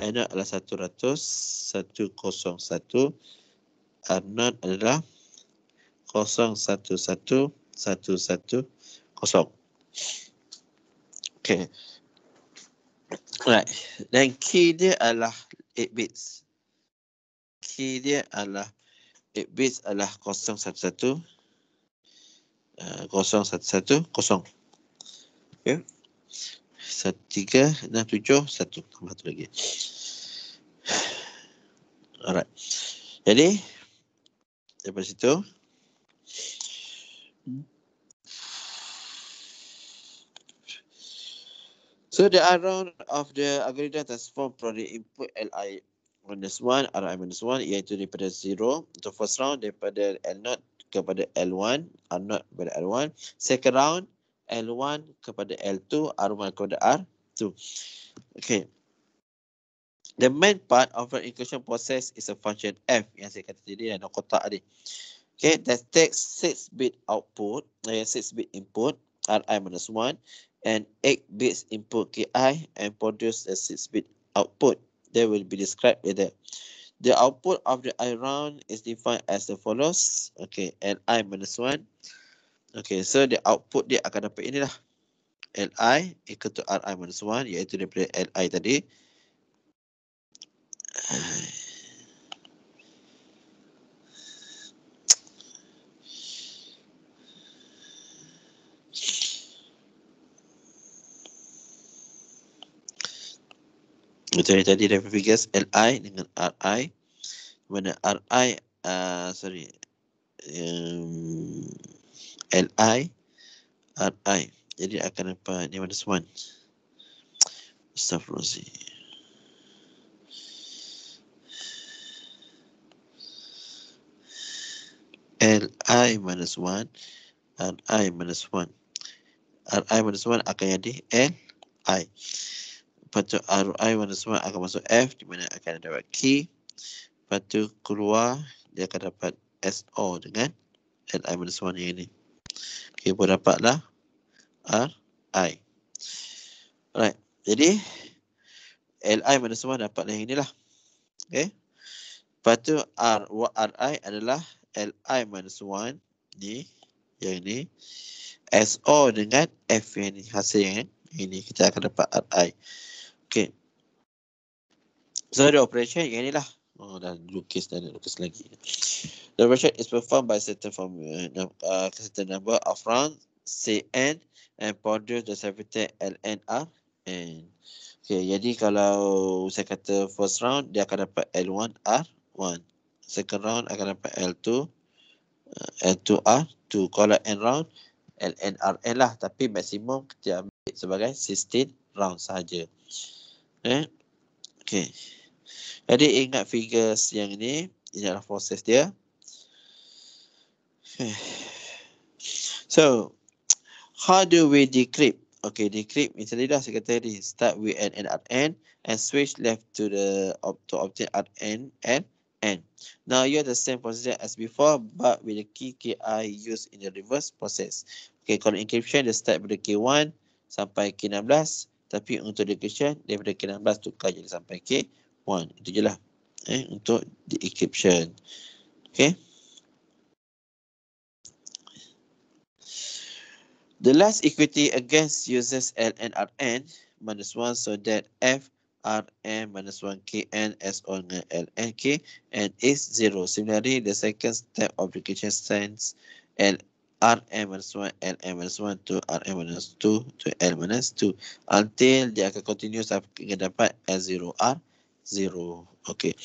L not adalah satu satu ratus kosong satu. R not adalah kosong satu satu satu satu kosong. Okay. Right. Dan key dia adalah 8 bits. Key dia adalah 8 bits adalah 011. Uh, 011, 0. Okay. 1, 3, 6, 7, 1. Tambah tu lagi. Alright. Jadi, daripada situ, So the round of the algorithm transform from the input Li minus 1, Ri minus 1 iaitu daripada 0 untuk first round daripada L0 kepada L1, R0 kepada L1. Second round, L1 kepada L2, R1 kepada R2. Okay. The main part of the equation process is a function f yang saya kata tadi dalam kotak tadi. Okay, that takes 6 bit output, 6 eh, bit input, Ri minus 1, and 8 bits input KI and produce a 6-bit output that will be described later. The output of the I round is defined as the follows. Okay, i minus 1. Okay, so the output dia akan dapat ini inilah. Li equal to Ri minus 1 iaitu daripada Li tadi. Contohnya tadi referent figures LI dengan RI. Mana RI, uh, sorry, um, LI, RI. Jadi akan apa? Ini mana semua? Astagfirullahaladzim. Li minus 1, Ri minus 1. Ri minus 1 akan jadi Li lepas tu ROI mana semua akan masuk F di mana akan dapat K. lepas tu keluar dia akan dapat SO dengan LI mana semua yang ini. ok pun dapatlah RI alright jadi LI mana semua dapatlah yang inilah ok lepas tu R, RI adalah LI mana semua ni yang ni SO dengan F yang ni hasil yang ini kita akan dapat RI. Okay. So the operation yang lah. Oh, dah lukis dan lukis lagi. The operation is performed by certain form, eh, uh, certain number of rounds, CN and produce the separated LNR. And, okay, jadi kalau saya kata first round, dia akan dapat L1R1. Second round akan dapat L2, uh, L2R2. Kalau N round, LNRN lah. Tapi maksimum dia ambil sebagai 16 round saja. Eh? Okay. Jadi ingat figures yang ini. Ini adalah proses dia. So, how do we decrypt? Okay, decrypt misalnya dah saya kata tadi. Start with N and Rn and switch left to the to obtain Rn and N. Now, you have the same procedure as before but with the key KI used in the reverse process. Okay, kalau encryption, the start with the K1 sampai K16 tapi untuk decryption daripada K16 tukar jadi sampai K1 itu je lah eh, untuk decryption Okay. the last equity against uses Rn minus 1 so that f Rn minus 1 KN as on dengan k and is 0 similarly the second step of decryption stands LNRN R M minus 1, L M minus 1, R M minus 2, to L minus 2. Until dia akan continue sampai dapat L0, R0. Okay.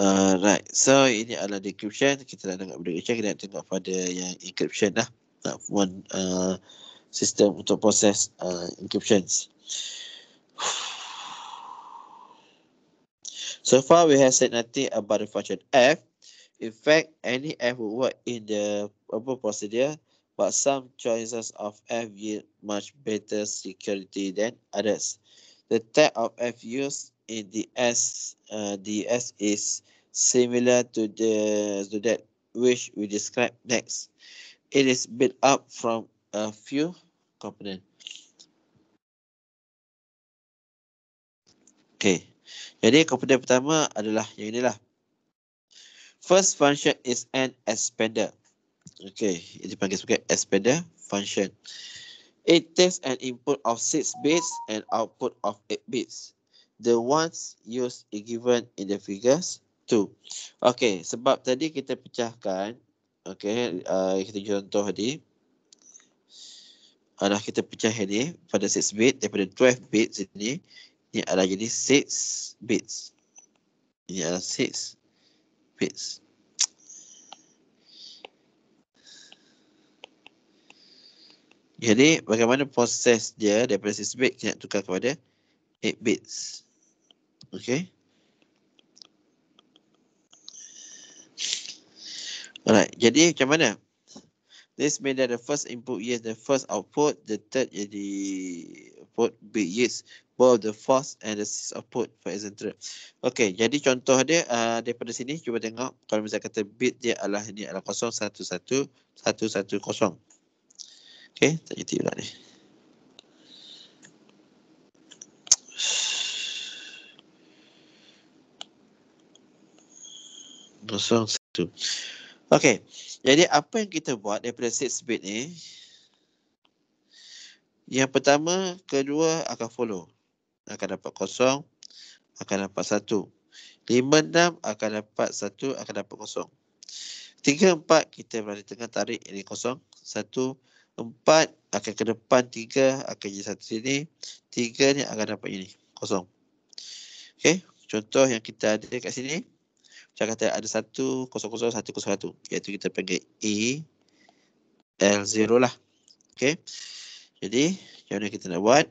Alright. Uh, so, ini adalah decryption. Kita dah tengok decryption. Kita dah tengok pada yang encryption lah. That one uh, system untuk proses uh, encryptions. *sighs* So far, we have said nothing about the function F. In fact, any F would work in the apa puasa dia but some choices of F yield much better security than others. The type of F used in the S uh, the S is similar to the to that which we describe next. It is built up from a few components. Okay, jadi komponen pertama adalah yang inilah. First function is an expander. Okay, ia dipanggil sebagai expander function. It takes an input of six bits and output of eight bits. The ones used is given in the figures two. Okay, sebab tadi kita pecahkan, okay, uh, kita contoh tadi. Ada uh, kita pecah ini pada six bit daripada twelve bit sini. Ini adalah jadi six bits. Ini adalah 6 bits. Jadi bagaimana proses dia daripada 6 bit kita nak tukar kepada 8 bits. Okay. Alright, jadi macam mana? This means that the first input is the first output, the third is the output bit is both the fourth and the sixth output for example. Okay, jadi contoh dia uh, daripada sini cuba tengok kalau misalnya kata bit dia adalah ini adalah 0, 1, 1, 1, 1, 0. Okay, tak jadi pula ni. Bosong satu. Okay, jadi apa yang kita buat daripada six bit ni, yang pertama, kedua akan follow. Akan dapat kosong, akan dapat satu. Lima, enam akan dapat satu, akan dapat kosong. Tiga, empat kita berada tengah tarik ini kosong. Satu, Empat akan ke depan. Tiga akan jadi satu sini. Tiga ni akan dapat ini. Kosong. Okey. Contoh yang kita ada kat sini. Macam kata ada satu kosong kosong satu kosong satu. Iaitu kita panggil E L0 lah. Okey. Jadi macam mana kita nak buat.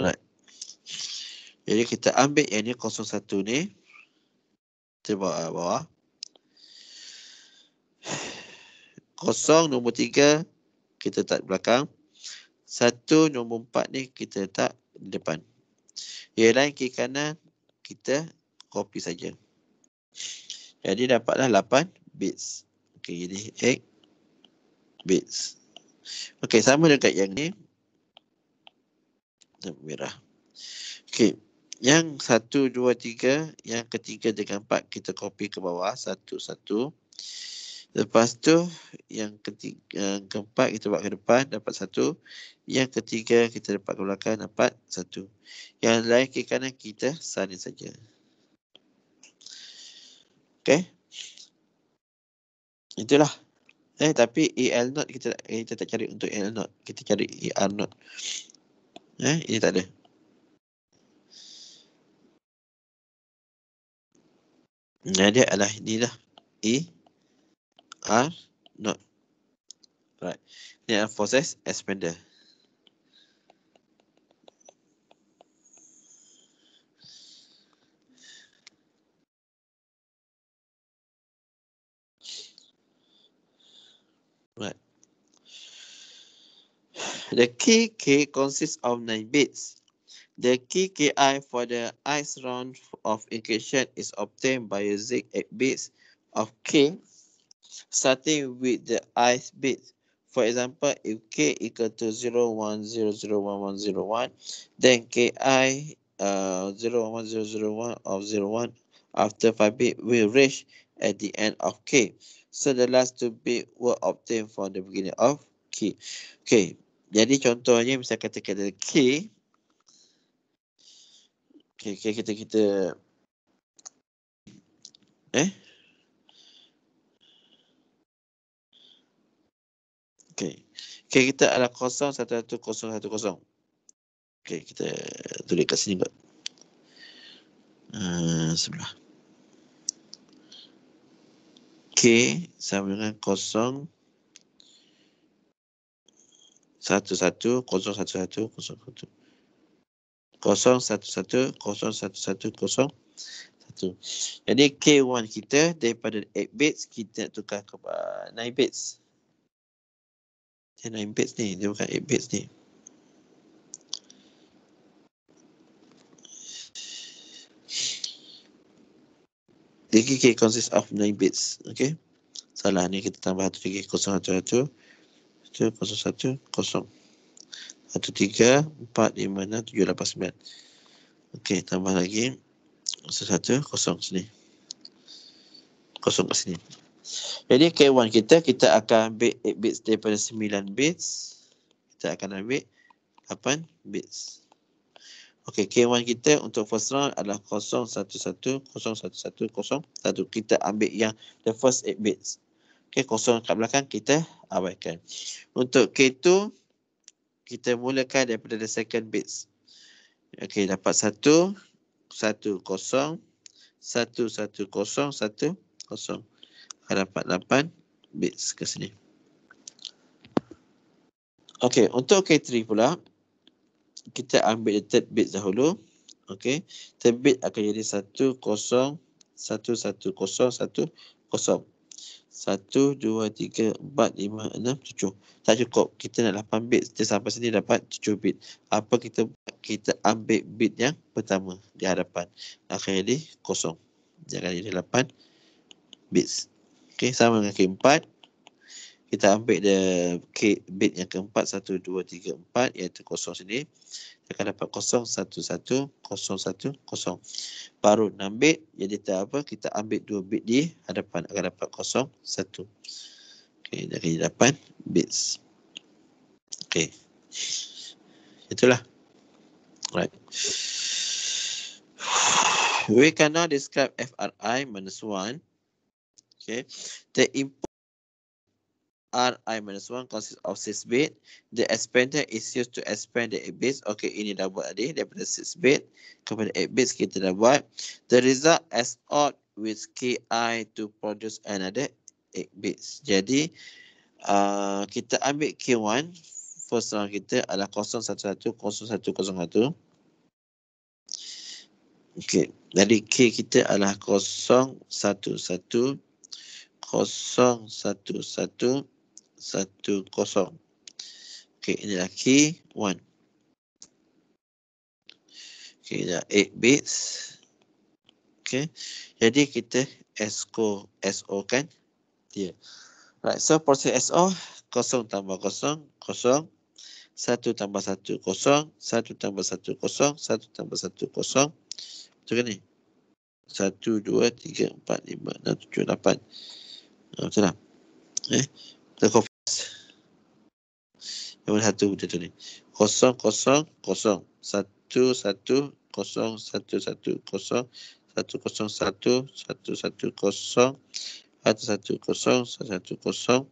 Alright. Jadi kita ambil yang ni satu ni. Kita bawa bawah. kosong nombor tiga kita letak belakang. Satu nombor empat ni kita letak di depan. Yang lain kiri kanan kita copy saja. Jadi dapatlah lapan bits. Okey jadi eight bits. Okey sama dekat yang ni. Merah. Okey. Yang satu, dua, tiga. Yang ketiga dengan empat kita copy ke bawah. Satu, satu. Satu. Lepas tu yang ketiga, yang eh, keempat kita buat ke depan dapat satu. Yang ketiga kita dapat ke belakang dapat satu. Yang lain ke kanan kita sana saja. Okay. Itulah. Eh tapi EL not kita eh, kita tak cari untuk EL not. Kita cari ER not. Eh ini tak ada. Nah dia adalah inilah E are ah, not. Right. They are uh, possessed as Right. The KK consists of 9 bits. The KKI for the ith round of equation is obtained by using 8 bits of K starting with the ith bit. For example, if k equal to 01001101, then ki uh, 01001001 of 01 after 5 bit will reach at the end of k. So the last two bit will obtain from the beginning of k. Okay, jadi contohnya misalnya kita- kata k. Okay, kita kita eh Okey, kita adalah kosong satu satu kosong satu kosong. Okey, kita tulis kat sini, Pak. Uh, sebelah. K sama dengan kosong satu satu kosong satu satu kosong satu kosong satu satu kosong satu satu kosong satu. Jadi K1 kita daripada 8 bits kita tukar ke 9 bits. 9 bits ni, dia bukan 8 bits ni. DKK consists of 9 bits, okay? Salah ni kita tambah 1, 3, 0, 1, 1, 1, 0, 1, 0. 1, 3, 4, 5, 6, 7, 8, 9. Okay, tambah lagi. 1, 1, 0 sini. 0 kat sini. Jadi K1 kita, kita akan ambil 8 bits daripada 9 bits. Kita akan ambil 8 bits. Okey, K1 kita untuk first round adalah 011011011. Kita ambil yang the first 8 bits. Okey, kosong kat belakang kita abaikan. Untuk K2, kita mulakan daripada the second bits. Okey, dapat 1, 1, 0, 1, 1, 0, 1, 0 dapat 8 bits ke sini. Okey, untuk K3 pula, kita ambil the third bit dahulu. Okey, third bit akan jadi 1-0-1-1-0-1-0. 1-2-3-4-5-6-7. Tak cukup, kita nak 8 bit. Kita sampai sini dapat 7 bit. Apa kita buat? Kita ambil bit yang pertama di hadapan. Akan jadi 0. Jangan jadi 8 bits. Okey, sama dengan K4. Kita ambil the K bit yang keempat 4 1 2 3 4 iaitu kosong sini. Kita akan dapat kosong 1 1 0 1 0. Baru 6 bit jadi kita apa? Kita ambil 2 bit di hadapan akan dapat kosong 1. Okey, dari hadapan bits. Okey. Itulah. Right. We cannot describe FRI minus 1 Okay. The input ri one consists of six bit. The expander is used to expand the eight bits. Okay, ini dah buat tadi daripada 6 bit kepada eight bits kita dah buat. The result is odd with Ki to produce another eight bits. Jadi, uh, kita ambil K1. First round kita adalah 011, 0101. Okay, jadi K kita adalah 0, 1, 1, 0110. Okey, ini adalah key 1. Okey, ini 8 bits. Okey, jadi kita SO, SO kan? yeah, Right, so proses SO, 0 tambah 0, 0. 1 tambah 1, 0. 1 tambah 1, 0. 1 tambah 1, 0. Betul kan ni? 1, 2, 3, 4, 5, 6, 7, 8. Ha, macam mana? Eh, kita kopas. Nombor satu macam tu ni. Kosong, kosong, kosong. Satu, satu, kosong, satu, satu, kosong. Satu, kosong, satu, satu, satu, kosong. Satu, satu, kosong, satu, satu, kosong.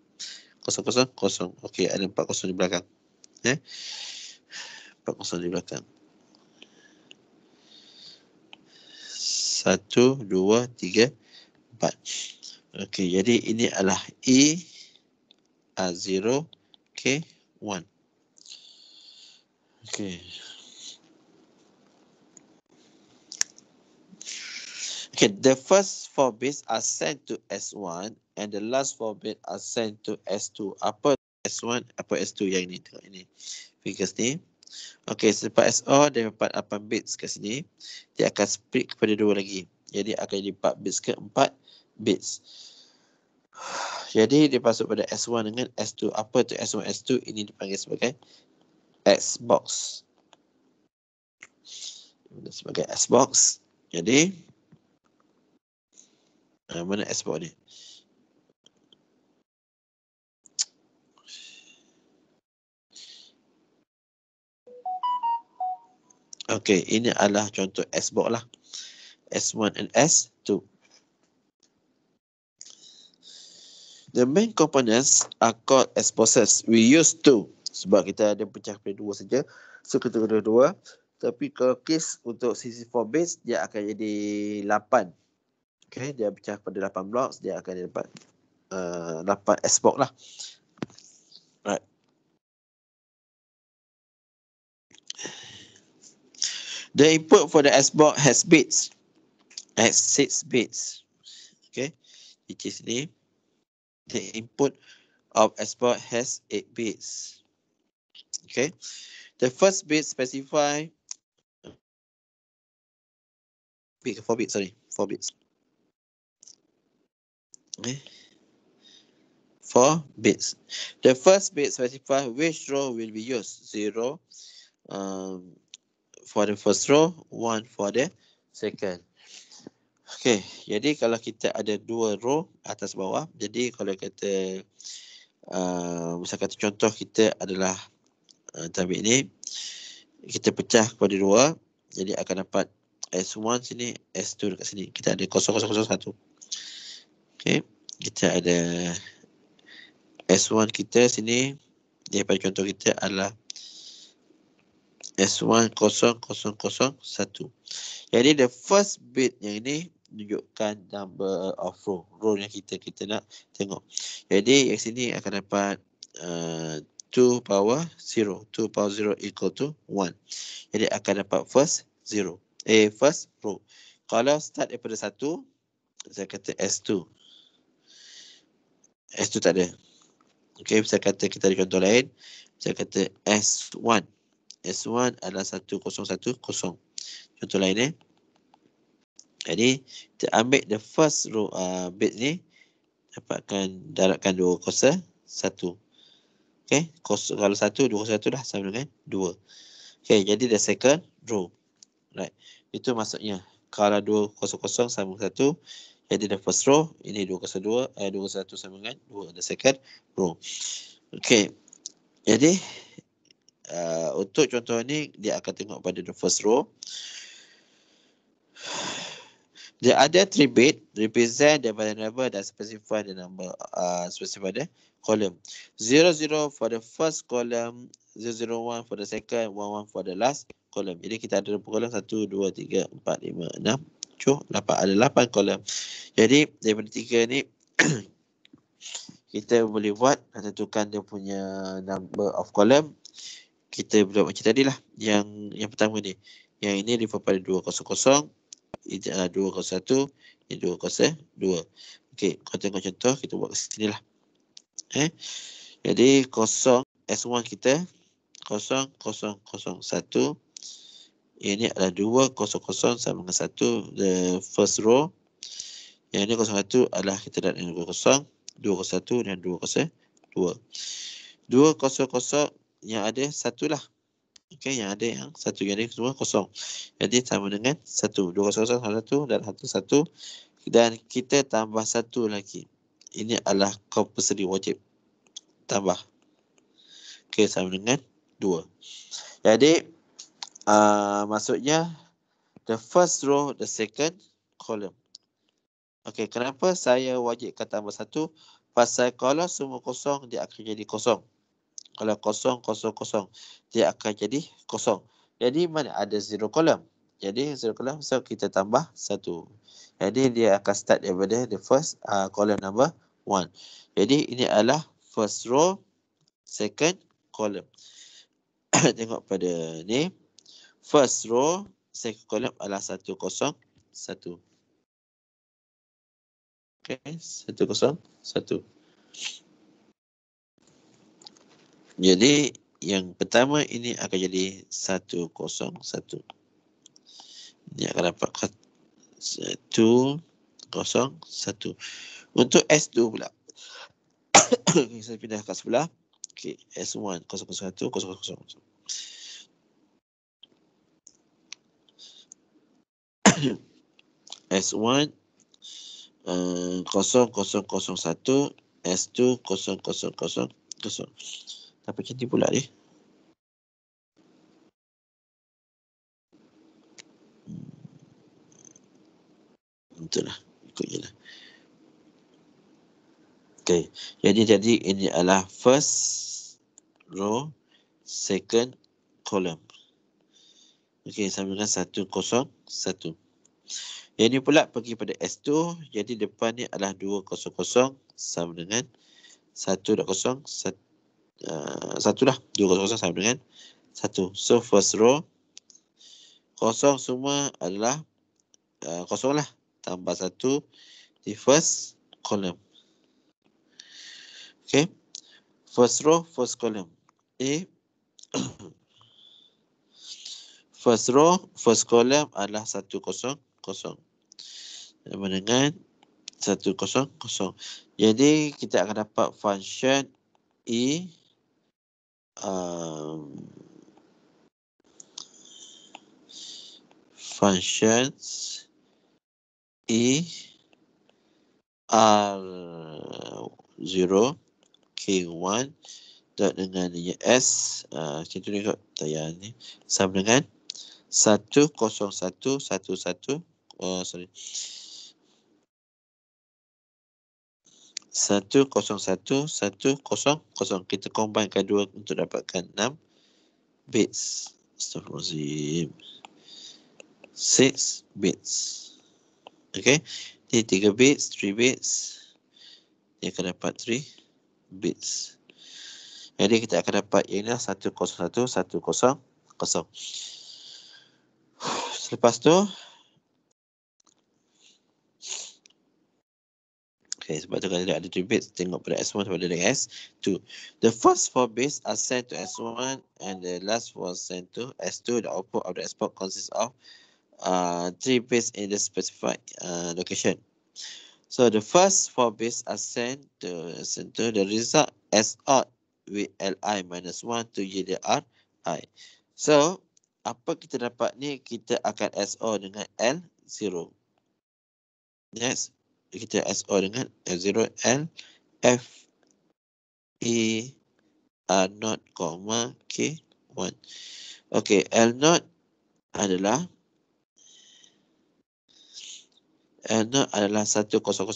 Kosong, kosong, kosong. Okey, ada empat kosong di belakang. Eh? Empat kosong di belakang. Satu, dua, tiga, empat. Okey, jadi ini adalah E, A0, K1. Okey. Okay, the first four bits are sent to S1 and the last four bits are sent to S2. Apa S1, apa S2 yang ini? Tengok ini. Figures ni. Okay, selepas SO, dia dapat 8 bits ke sini. Dia akan split kepada dua lagi. Jadi akan jadi 4 bits ke 4 bits. *sighs* Jadi dia masuk pada S1 dengan S2. Apa tu S1, S2? Ini dipanggil sebagai Xbox. Sebagai Xbox. Jadi, ah, mana Xbox ni? Okey, ini adalah contoh Xbox lah. S1 and S2. The main components are called as possessed. We use two. Sebab kita ada pecah pada dua saja. So kita kena dua. Tapi kalau case untuk CC4 base, dia akan jadi lapan. Okay, dia pecah pada lapan blok, Dia akan dapat uh, lapan uh, S-box lah. Right. The input for the S-box has bits. Has six bits. Okay. Which is name. the input of expert has 8 bits. Okay, the first bit specify bit, 4 bits, sorry, 4 bits. Okay. 4 bits. The first bit specify which row will be used. 0 um, for the first row, 1 for the second. Okey, jadi kalau kita ada dua row atas bawah, jadi kalau kita a uh, misalkan contoh kita adalah uh, tabik ni kita pecah kepada dua, jadi akan dapat S1 sini, S2 dekat sini. Kita ada 0001. Okey, kita ada S1 kita sini daripada contoh kita adalah S1 0001. Jadi the first bit yang ini Tunjukkan number of row row yang kita kita nak tengok jadi yang sini akan dapat 2 eh, power 0 2 power 0 equal to 1 jadi akan dapat first 0 eh first row kalau start daripada 1 saya kata S2 S2 tak ada Okay, saya kata kita ada contoh lain. Saya kata S1. S1 adalah 1010. Contoh lain eh. Jadi kita ambil the first row uh, bit ni dapatkan daratkan dua kuasa satu. Okay, kuasa, kalau satu dua kuasa satu dah sama dengan dua. Okay, jadi the second row. Right, itu maksudnya kalau dua kuasa kosong sama dengan satu. Jadi the first row ini dua kuasa dua, eh, dua kuasa satu sama dengan dua. The second row. Okay, jadi uh, untuk contoh ni dia akan tengok pada the first row. The other three bit represent the value number that specify the number uh, specify the column. Zero zero for the first column, zero zero one for the second, one one for the last column. Jadi kita ada berapa kolom? Satu, dua, tiga, empat, lima, enam, tujuh, lapan. Ada lapan kolom. Jadi daripada tiga ni *clears throat* kita boleh buat tentukan dia punya number of kolom. Kita belum macam tadi lah yang yang pertama ni. Yang ini refer pada dua kosong kosong. Ijarah 2 kos satu, ini ya, dua kos eh, dua. Okey, kau contoh kita buat ke sini lah eh? Jadi kosong S1 kita Kosong, kosong, kosong, satu Ini adalah dua kosong, kosong sama dengan satu The first row Yang ini kosong satu adalah kita dah dengan 2 kosong dua kosong satu dan 2 kosong dua. Dua kosong kosong yang ada satu lah Okey, yang ada yang satu, yang ada semua kosong. Jadi sama dengan satu. Dua kosong kosong satu dan satu satu. Dan kita tambah satu lagi. Ini adalah compulsory wajib. Tambah. Okey, sama dengan dua. Jadi, ya, uh, ah, maksudnya the first row, the second column. Okey, kenapa saya wajibkan tambah satu? Pasal kalau semua kosong, dia akan jadi kosong. Kalau kosong, kosong, kosong. Dia akan jadi kosong. Jadi mana ada zero kolam. Jadi zero kolam, so kita tambah satu. Jadi dia akan start daripada the first uh, column number one. Jadi ini adalah first row, second column. *coughs* Tengok pada ni. First row, second column adalah satu kosong, satu. Okay, satu kosong, satu. Jadi yang pertama ini akan jadi 101. Ini akan dapat 101. Untuk S2 pula. *coughs* Saya pindah ke sebelah. Okay. S1, 001, 000. S1 uh, 0001 S2 0000 0. Tak pecah dia pula dia. Itulah. Hmm. Ikut je lah. Okay. Jadi, jadi ini adalah first row, second column. Okay. dengan satu kosong satu. Yang ini pula pergi pada S2. Jadi depan ni adalah 2 kosong kosong sama dengan 1 dot kosong 1. Eh, satu lah. Dua kosong-kosong sama dengan satu. So first row kosong semua adalah uh, kosong lah. Tambah satu di first column. Okay. First row, first column. A. *coughs* first row, first column adalah satu kosong kosong. Sama dengan satu kosong kosong. Jadi kita akan dapat function E. Um, functions e r zero k one dot dengan ini s kita uh, tengok tayar ni sama dengan satu kosong satu satu satu oh sorry 101100 kita combinekan dua untuk dapatkan 6 bits astagfirullahalazim 6 bits okey jadi 3 bits 3 bits dia akan dapat 3 bits jadi kita akan dapat ialah 101100 selepas tu Okay, sebab tu kalau ada three bits, tengok pada S1 sama dengan S2. The first four bits are sent to S1 and the last four sent to S2. The output of the export consists of uh, three bits in the specified uh, location. So the first four bits are sent to S2. The result S out with Li minus 1 to GDRI. So, apa kita dapat ni? Kita akan SO dengan L0. Next kita SO dengan F0 L F E R0, K1. Okey, L0 adalah L0 adalah satu satu kosong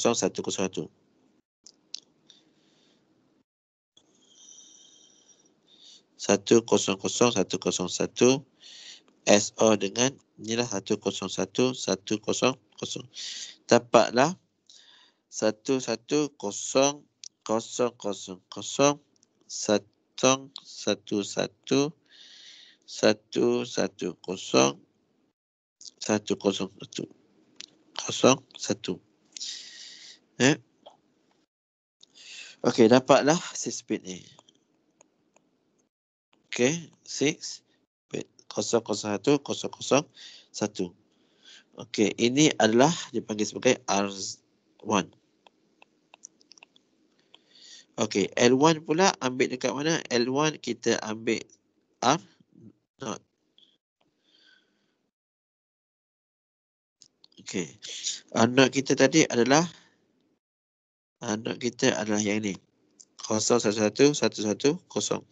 kosong kosong satu SO dengan inilah 101100. Dapatlah satu satu kosong kosong kosong kosong satu satu satu satu satu kosong satu kosong satu kosong satu. Eh? Okey, dapatlah six speed ni. okay six, speed, kosong, kosong, satu, kosong, kosong, satu. okay ini adalah dipanggil sebagai R1. Okay, L1 pula ambil dekat mana? L1 kita ambil R not. Okay, R uh, not kita tadi adalah R uh, not kita adalah yang ni. 0111110 0111110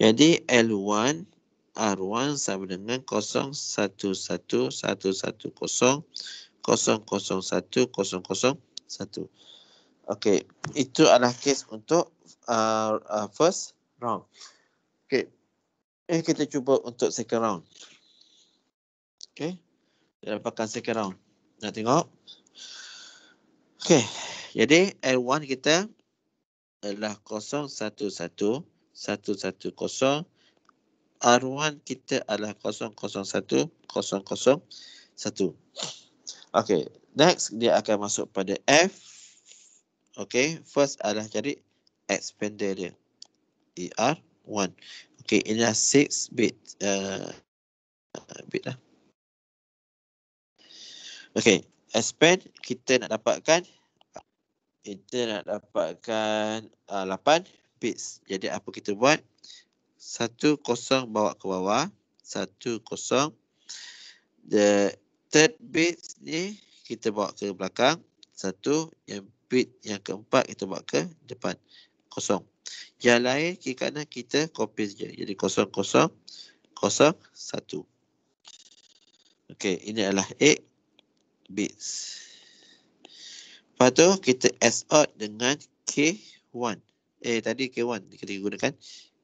Jadi L1 R1 sama dengan 011110001001. Okey, itu adalah kes untuk uh, uh, first round. Okey, eh, kita cuba untuk second round. Okey, kita dapatkan second round. Nak tengok? Okey, jadi R1 kita adalah 011110 R1 kita adalah 001001. Okay, next dia akan masuk pada F. Okay, first adalah cari expander dia. ER1. Okay, adalah 6 bit. Uh, bit lah. Okay, expand kita nak dapatkan kita nak dapatkan uh, 8 bits. Jadi apa kita buat? satu kosong bawa ke bawah satu kosong the third bit ni kita bawa ke belakang satu yang bit yang keempat kita bawa ke depan kosong yang lain kiri kanan kita copy saja jadi kosong kosong kosong satu okey ini adalah 8 bits lepas tu kita S out dengan K1 eh tadi K1 kita gunakan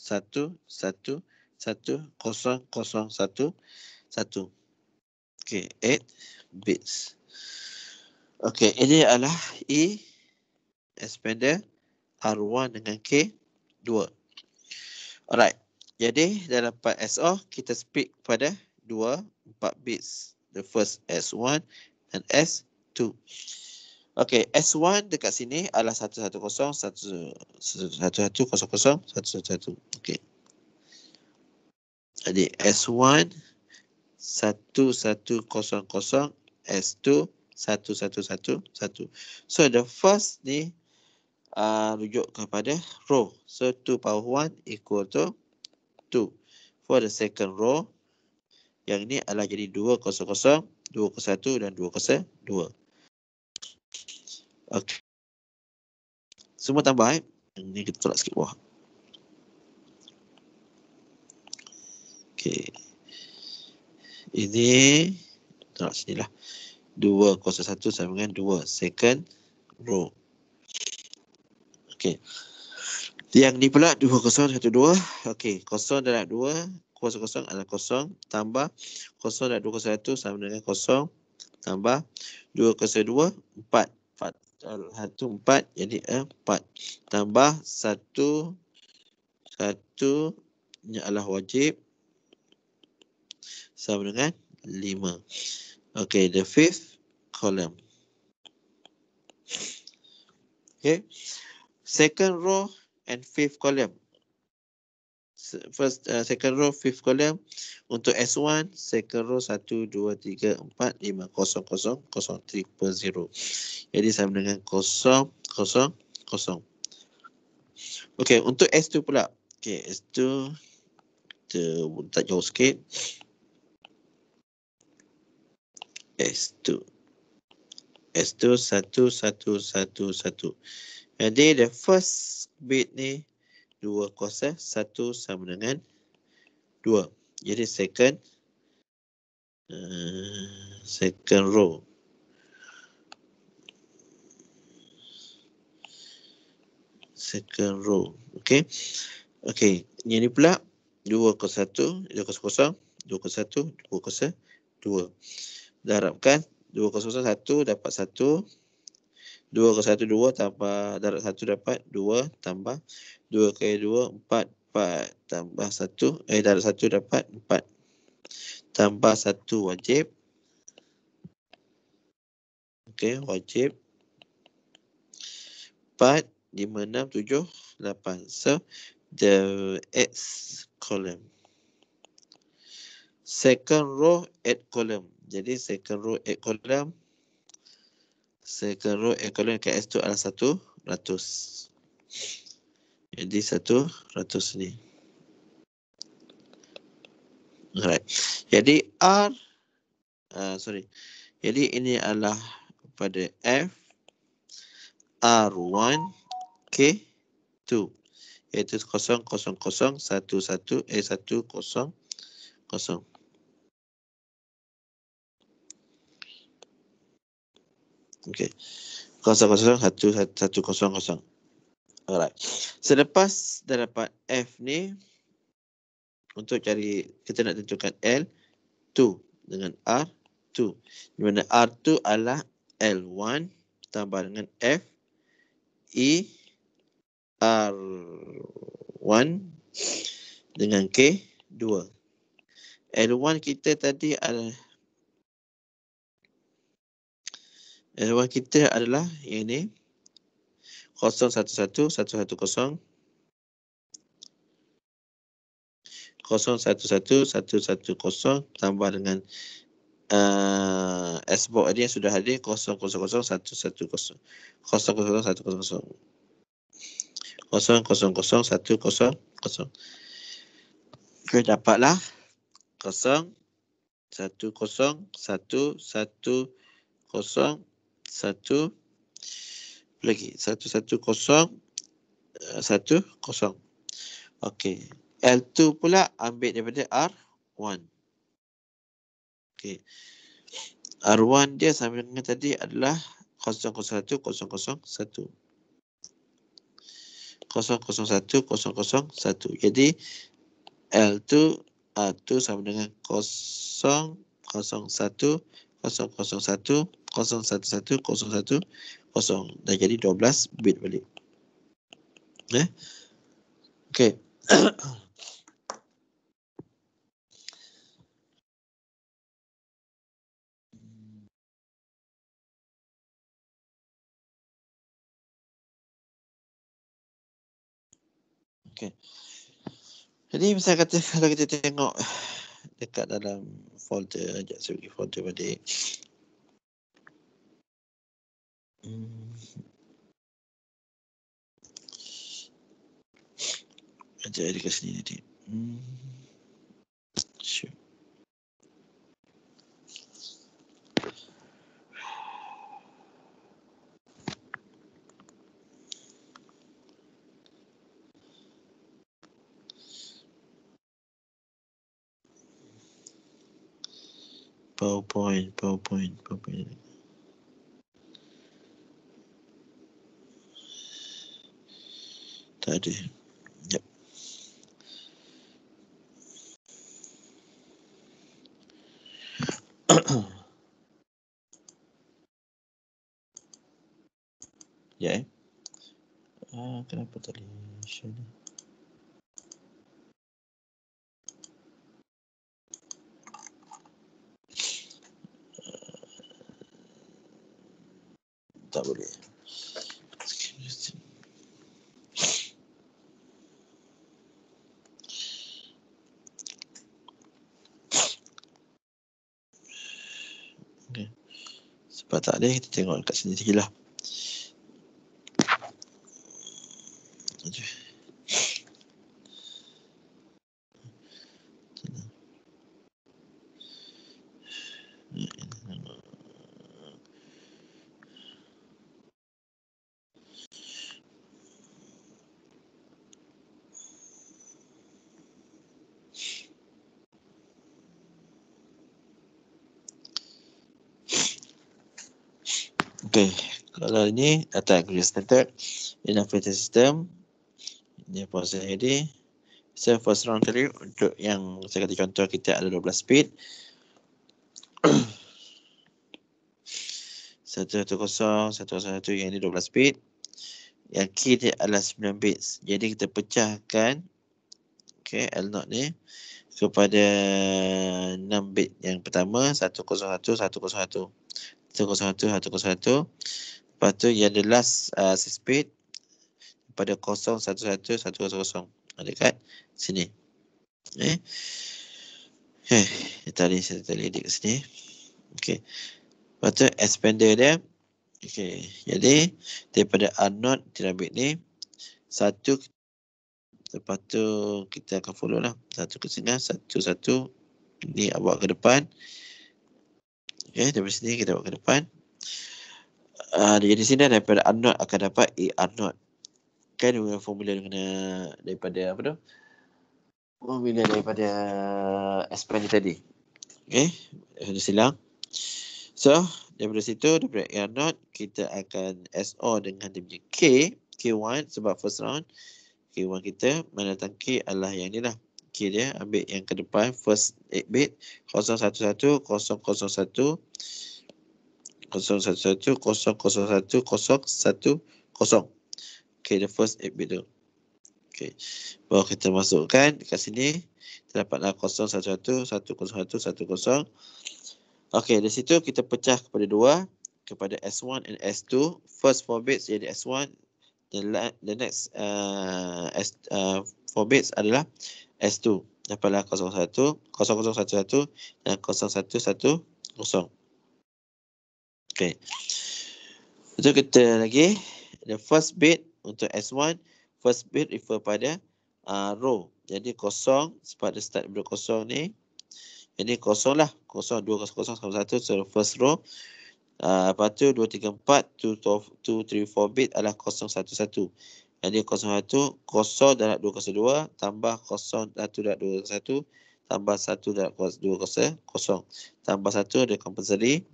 satu satu satu kosong kosong satu satu. Okay, eight bits. Okay, ini adalah E expander R1 dengan K2. Alright, jadi dah dapat SO, kita speak pada 2, 4 bits. The first S1 and S2. Okey, S1 dekat sini adalah 110-1100-111. Okay. Jadi S1, 1100, S2, 1111. So the first ni uh, rujuk kepada row. So 2 power 1 equal to 2. For the second row, yang ni adalah jadi 200, 201 dan 202. Okay. Semua tambah eh. Ini kita tolak sikit bawah. Okay. Ini tolak sini lah. 2 kosa 1 sama dengan 2 second row. Okay. Yang ni pula 2 kosa 1 2. Okay. Kosong darab 2. kosong kosong adalah kosong. Tambah kosong darab 2 kosa 1 sama dengan kosong. Tambah 2 kosa 2. 4 satu empat jadi empat. Tambah satu, satu ni adalah wajib. Sama dengan lima. Okay, the fifth column. Okay, second row and fifth column first uh, second row fifth column untuk S1 second row 1 2 3 4 5 0 0 0 3 0. Jadi sama dengan 0 0 0. Okey, untuk S2 pula. Okey, S2 kita tak jauh sikit. S2 S2 1 1 1 1. Jadi the first bit ni 2 kosar 1 sama dengan 2. Jadi second uh, second row. Second row. Okay. Okay. Ini ni pula 2 kosar 1, 2 kosar kosar, 2 kosar 1, 2 kosar 2. Darabkan 2 kosar 1 dapat 1. 2 ke 1 2 tambah darab 1 dapat 2 tambah 2 ke 2 4 4 tambah 1 eh darab 1 dapat 4 tambah 1 wajib okey wajib 4 5 6 7 8 so the x column second row at column jadi second row at column sekarang root equivalent dekat S tu adalah satu ratus. Jadi satu ratus ni. Alright. Jadi R. Uh, sorry. Jadi ini adalah pada F. R1 K2. Iaitu kosong kosong kosong satu satu e satu kosong kosong. Okay. 0-0-1-1-0-0. Alright. Selepas so, dah dapat F ni, untuk cari, kita nak tentukan L2 dengan R2. Di mana R2 adalah L1 tambah dengan F E R1 dengan K2. L1 kita tadi adalah Nombor kita adalah yang ini 011110 011110 tambah dengan uh, eh, S-box tadi yang sudah hadir 000110 000110 000110 kita dapatlah 010 110 110 kosong satu lagi satu satu kosong eh, satu kosong okey L2 pula ambil daripada R1 okey R1 dia sama dengan tadi adalah 001 001 001 jadi L2 R2 sama dengan 001 001 0110110 dan jadi 12 bit balik. Eh? Okey. Okay. Jadi misalnya kata kalau kita tengok dekat dalam folder, sekejap saya pergi folder balik. Ajaib sendiri nanti. Hmm. Sure. PowerPoint, PowerPoint, PowerPoint. tadi. Yep. *coughs* ya. Yeah. Ah, kenapa tadi? Sini. Eh, tak boleh. Allah Ta'ala kita tengok kat sini sikit lah Tak kerja standard in operating system dia pause ini so first round tadi untuk yang saya kata contoh kita ada 12 speed satu satu kosong satu satu yang ini 12 speed yang key dia adalah 9 bits jadi kita pecahkan okay, L0 ni kepada 6 bit yang pertama 101 101 101 101 Lepas tu yang the last uh, six bit pada 011100 dekat sini. Eh. Eh, tadi saya tadi edit kat sini. Okey. Lepas tu expander dia. Okey. Jadi daripada R0 tirabit ni satu lepas tu kita akan follow lah. Satu ke sini, lah. satu satu ni awak ke depan. Okey, dari sini kita buat ke depan uh, ah, di sini daripada R0 akan dapat AR0 kan dengan formula dengan daripada apa tu formula daripada expand eh, tadi Okay, saya silang so daripada situ daripada AR0 kita akan SO dengan dia punya K K1 sebab first round K1 kita mana datang K adalah yang ni lah K dia ambil yang ke depan first 8 bit 011 001 0110110110. Okay, the first eight bit tu. Okay, bawa kita masukkan ke sini. Kita dapatlah 0111101. Okay, di situ kita pecah kepada dua. Kepada S1 and S2. First four bits jadi S1. The, the next uh, S, uh, 4 bits adalah S2. Dapatlah 01, dan 0110 fit. Untuk kita lagi, the first bit untuk S1, first bit refer pada uh, row. Jadi kosong, pada start bulu kosong ni. Jadi kosong lah, kosong, dua kosong, kosong, kosong, satu, so first row. Uh, lepas tu, dua, tiga, empat, two, two, three, four bit adalah kosong, satu, satu. Jadi kosong, satu, kosong darab dua, kosong, dua, tambah kosong, satu, darab dua, kosong, satu, tambah satu, darab dua, kosong, kosong. Tambah satu, ada compulsory,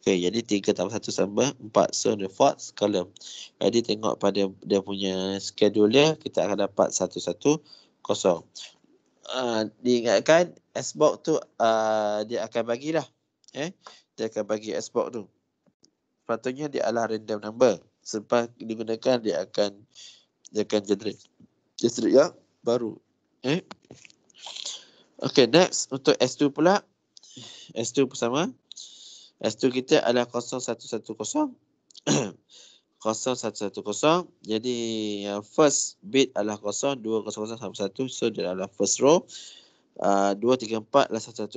Okay, jadi 3 tambah 1 sama 4. So, the fourth column. Jadi, tengok pada dia punya schedule dia, kita akan dapat 1, 1, 0. Uh, diingatkan, Xbox tu uh, dia akan bagilah. Eh? Dia akan bagi Xbox tu. Patutnya dia adalah random number. Sebab digunakan, dia akan dia akan generate. Generate yang baru. Eh? Okay, next. Untuk S2 pula. S2 bersama. Lepas tu kita ada 0110. 0110. Jadi uh, first bit adalah 0, 2, 0, 0, 1, 1. So dia adalah first row. Uh, 2, 3, 4 adalah 1, 1,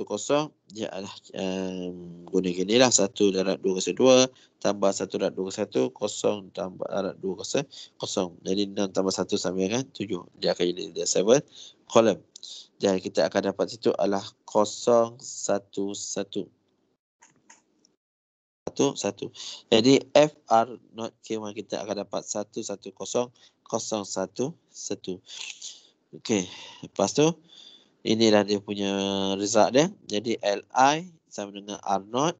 Dia adalah um, guna gini lah. 1 darat 2, 0, 2. Tambah 1 darat 2, 1. 0 tambah darat 2, 0, 0. Jadi 6 tambah 1 sama dengan 7. Dia akan jadi dia 7. Column. Dan kita akan dapat situ adalah 0, 1, 1 satu satu. Jadi F R not K1 kita akan dapat satu satu kosong kosong satu satu. Okey. Lepas tu inilah dia punya result dia. Jadi L I sama dengan R not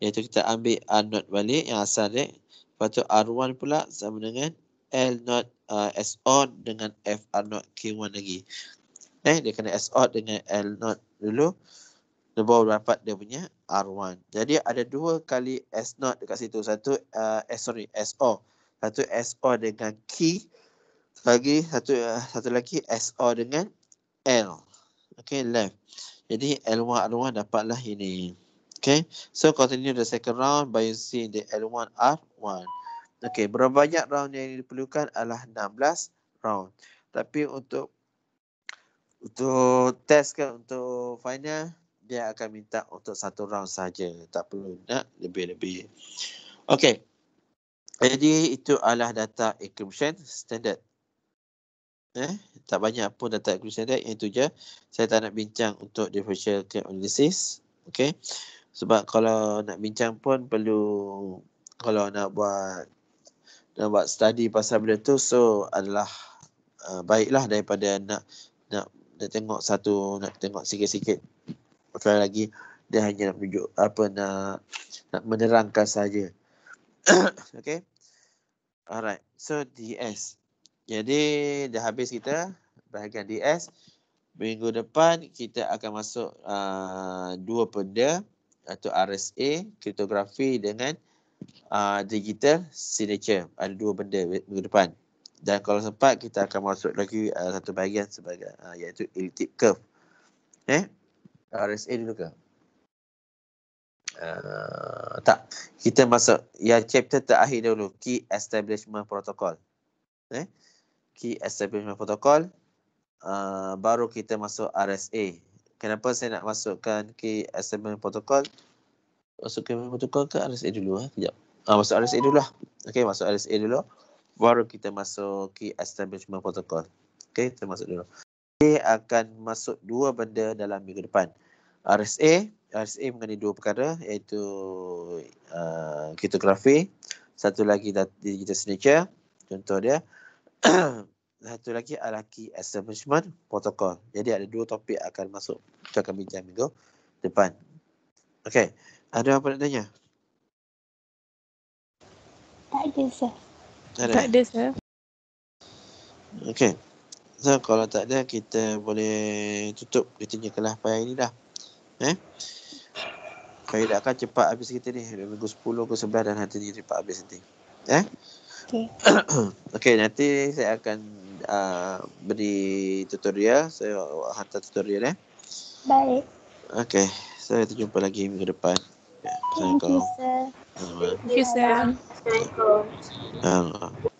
iaitu kita ambil R not balik yang asal dia. Lepas tu R1 pula sama dengan L not uh, S on dengan F R not K1 lagi. Eh dia kena S out dengan L not dulu. Dia baru dapat dia punya R1. Jadi ada dua kali S0 dekat situ. Satu uh, eh, S sorry, SO. Satu SO dengan K Lagi satu uh, satu lagi SO dengan L. Okay, left. Jadi L1 R1 dapatlah ini. Okay, so continue the second round by using the L1 R1. Okay, berapa banyak round yang diperlukan adalah 16 round. Tapi untuk untuk test kan, untuk final, dia akan minta untuk satu round saja tak perlu nak lebih-lebih okey jadi itu adalah data encryption standard eh tak banyak pun data encryption standard yang itu je saya tak nak bincang untuk differential analysis okey sebab kalau nak bincang pun perlu kalau nak buat nak buat study pasal benda tu so adalah uh, baiklah daripada nak nak nak tengok satu nak tengok sikit-sikit sekali lagi dia hanya nak tunjuk apa nak nak menerangkan saja. *coughs* okay. Alright. So DS. Jadi dah habis kita bahagian DS. Minggu depan kita akan masuk uh, dua benda atau RSA, kriptografi dengan uh, digital signature. Ada dua benda minggu depan. Dan kalau sempat kita akan masuk lagi uh, satu bahagian sebagai uh, iaitu elliptic curve. Okay. RSA dulu ke? Uh, tak. Kita masuk Ya chapter terakhir dulu. Key Establishment Protocol. Eh? Key Establishment Protocol. Uh, baru kita masuk RSA. Kenapa saya nak masukkan Key Establishment Protocol? Masuk Key Protocol ke RSA dulu? Eh? Sekejap. Uh, ah, masuk RSA dulu lah. Okay, masuk RSA dulu. Baru kita masuk Key Establishment Protocol. Okay, kita masuk dulu. RSA akan masuk dua benda dalam minggu depan. RSA, RSA mengenai dua perkara iaitu uh, kriptografi, satu lagi digital signature, contoh dia. *clears throat* satu lagi adalah key establishment protocol. Jadi ada dua topik akan masuk untuk akan bincang minggu depan. Okay, ada apa nak tanya? Tak ada, sir. Tak ada, sir. Okay. So, kalau tak ada, kita boleh tutup kita punya kelas pada hari ni dah. Eh? Kalau tak akan cepat habis kita ni. Minggu 10, minggu 11 dan nanti dia cepat habis nanti. Eh? Okay. *coughs* okay, nanti saya akan uh, beri tutorial. Saya hantar tutorial eh. Baik. Okay, so kita jumpa lagi minggu depan. Terima kasih. Terima kasih. Terima kasih.